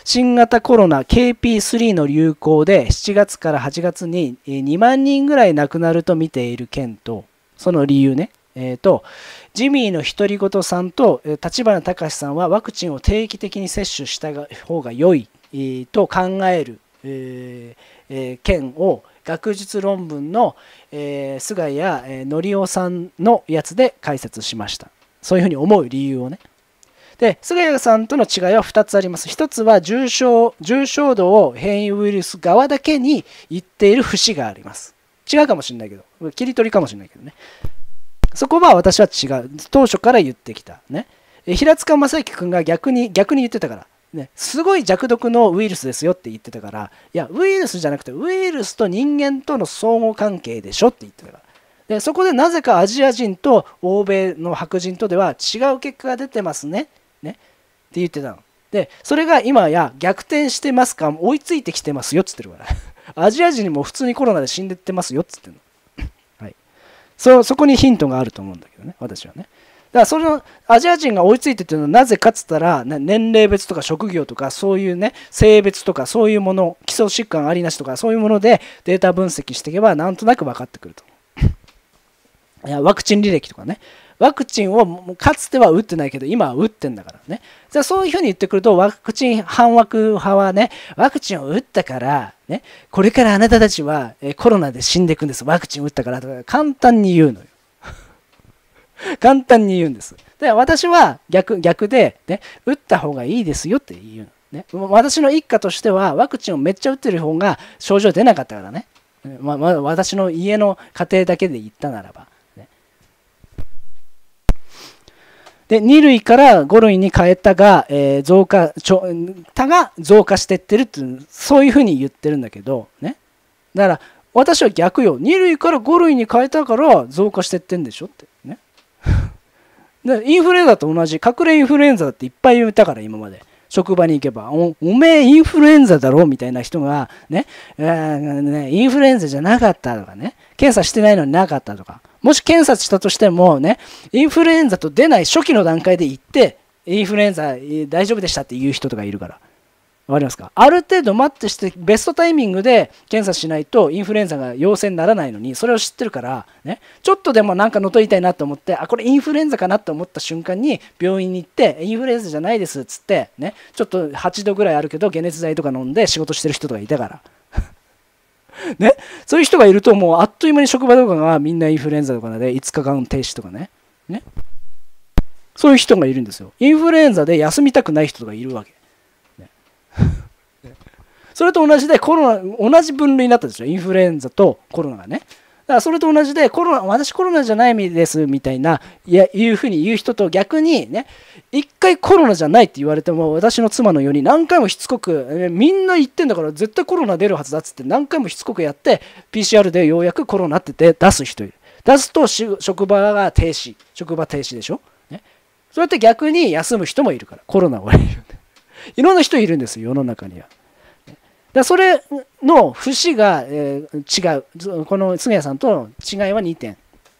S1: 新型コロナ KP3 の流行で7月から8月に2万人ぐらい亡くなると見ている県と、その理由ね。えーと、ジミーの独り言さんと立花隆さんはワクチンを定期的に接種した方が良いと考える、えーえ件を学術論文の、え菅谷則夫さんのやつで解説しましたそういうふうに思う理由をねで菅谷さんとの違いは2つあります1つは重症重症度を変異ウイルス側だけに言っている節があります違うかもしれないけど切り取りかもしれないけどねそこは私は違う当初から言ってきたね平塚正幸君が逆に逆に言ってたからね、すごい弱毒のウイルスですよって言ってたからいやウイルスじゃなくてウイルスと人間との相互関係でしょって言ってたからでそこでなぜかアジア人と欧米の白人とでは違う結果が出てますねねって言ってたのでそれが今や逆転してますか追いついてきてますよっつってるから アジア人も普通にコロナで死んでってますよっつってんの、はい、そそこにヒントがあると思うんだけどね私はねからそのアジア人が追いついてっていうのはなぜかっつったら、ね、年齢別とか職業とかそういうね性別とかそういうもの基礎疾患ありなしとかそういうものでデータ分析していけばなんとなく分かってくると。いやワクチン履歴とかねワクチンをかつては打ってないけど今は打ってんだからねじゃあそういうふうに言ってくるとワクチン反ワク派はねワクチンを打ったからねこれからあなたたちはコロナで死んでいくんですワクチン打ったからとか簡単に言うのよ簡単に言うんです。で私は逆逆で、ね、打った方がいいですよって言うね、私の一家としてはワクチンをめっちゃ打ってる方が症状出なかったからね、ままあ、私の家の家庭だけで言ったならば、で2類から5類に変えたが、えー、増加ちょたが増加してってるっていう、そういうふうに言ってるんだけど、ね、だから私は逆よ2類から5類に変えたから増加してってんでしょってで インフルエンザと同じ隠れインフルエンザだっていっぱい言ったから今まで職場に行けばおめえインフルエンザだろみたいな人がね,、ねインフルエンザじゃなかったとかね検査してないのになかったとかもし検査したとしてもねインフルエンザと出ない初期の段階で行ってインフルエンザ大丈夫でしたって言う人とかいるからわかりますかある程度待ってしてベストタイミングで検査しないとインフルエンザが陽性にならないのにそれを知ってるから、ね、ちょっとでもなんかのとりたいなと思ってあこれインフルエンザかなと思った瞬間に病院に行ってインフルエンザじゃないですっつって、ね、ちょっと8度ぐらいあるけど解熱剤とか飲んで仕事してる人とかいたから。ね、そういう人がいるともうあっという間に職場とかがみんなインフルエンザとかで5日間停止とかねねそういう人がいるんですよインフルエンザで休みたくない人とかいるわけ それと同じでコロナ、同じ分類になったんですよ。インフルエンザとコロナがね。だからそれと同じでコロナ、私コロナじゃないですみたいな、いや、いうふうに言う人と逆にね、一回コロナじゃないって言われても、私の妻のように何回もしつこく、みんな言ってんだから絶対コロナ出るはずだっつって何回もしつこくやって、PCR でようやくコロナって出す人いる。出すと職場が停止、職場停止でしょ。ね、そうやって逆に休む人もいるから、コロナは。いるいろんな人いるんですよ世の中には。だそれの節が、えー、違うこの菅谷さんとの違いは2点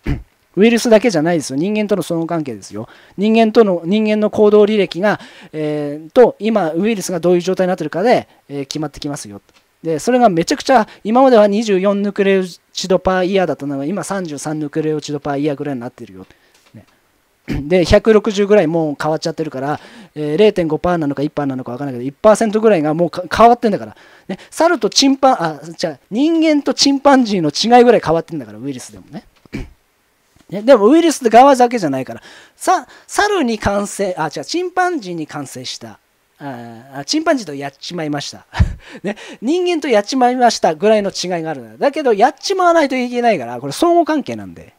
S1: ウイルスだけじゃないですよ人間との相互関係ですよ人間との人間の行動履歴が、えー、と今ウイルスがどういう状態になってるかで、えー、決まってきますよでそれがめちゃくちゃ今までは24ヌクレオチドパーイヤーだったのが今33ヌクレオチドパーイヤーぐらいになってるよ で160ぐらいもう変わっちゃってるから、えー、0.5%なのか1%なのか分からないけど1%ぐらいがもう変わってんだから、ね、猿とチンパンあじゃ人間とチンパンジーの違いぐらい変わってんだからウイルスでもね ねでもウイルス側だけじゃないからさ猿に感染あ違うチンパンジーに感染したあチンパンジーとやっちまいました、ね、人間とやっちまいましたぐらいの違いがあるだけどやっちまわないといけないからこれ相互関係なんで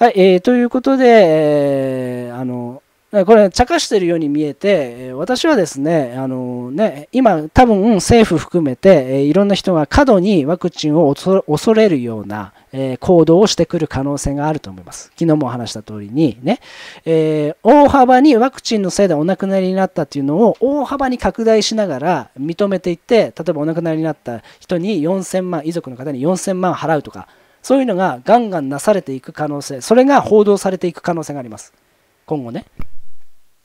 S1: はい、えー、ということで、えー、あの、これ、茶化してるように見えて、私はですね、あのね、今、多分政府含めて、いろんな人が過度にワクチンを恐れるような行動をしてくる可能性があると思います。昨日も話した通りにね、えー、大幅にワクチンのせいでお亡くなりになったっていうのを大幅に拡大しながら認めていって、例えばお亡くなりになった人に4000万、遺族の方に4000万払うとか、そういうのがガンガンなされていく可能性、それが報道されていく可能性があります。今後ね。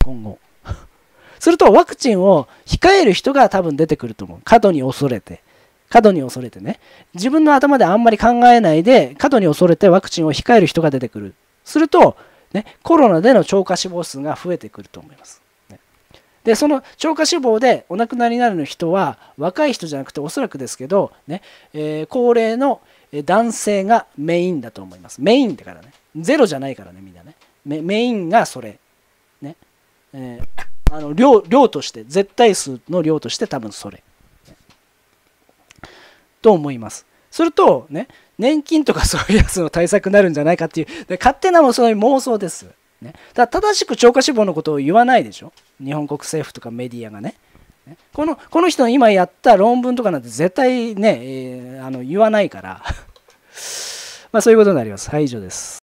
S1: 今後。するとワクチンを控える人が多分出てくると思う。過度に恐れて。過度に恐れてね。自分の頭であんまり考えないで、過度に恐れてワクチンを控える人が出てくる。すると、ね、コロナでの超過死亡数が増えてくると思います。でその超過死亡でお亡くなりになる人は若い人じゃなくておそらくですけどね、えー、高齢の男性がメインだと思いますメインだからねゼロじゃないからねみんなねメインがそれねえー、あの量量として絶対数の量として多分それと思いますするとね年金とかそういうやつの対策になるんじゃないかっていうで勝手なもそういう妄想ですね、だ正しく超過死亡のことを言わないでしょ日本国政府とかメディアがねこのこの人の今やった論文とかなんて絶対ね、えー、あの言わないから まあそういうことになります。はい、以上です。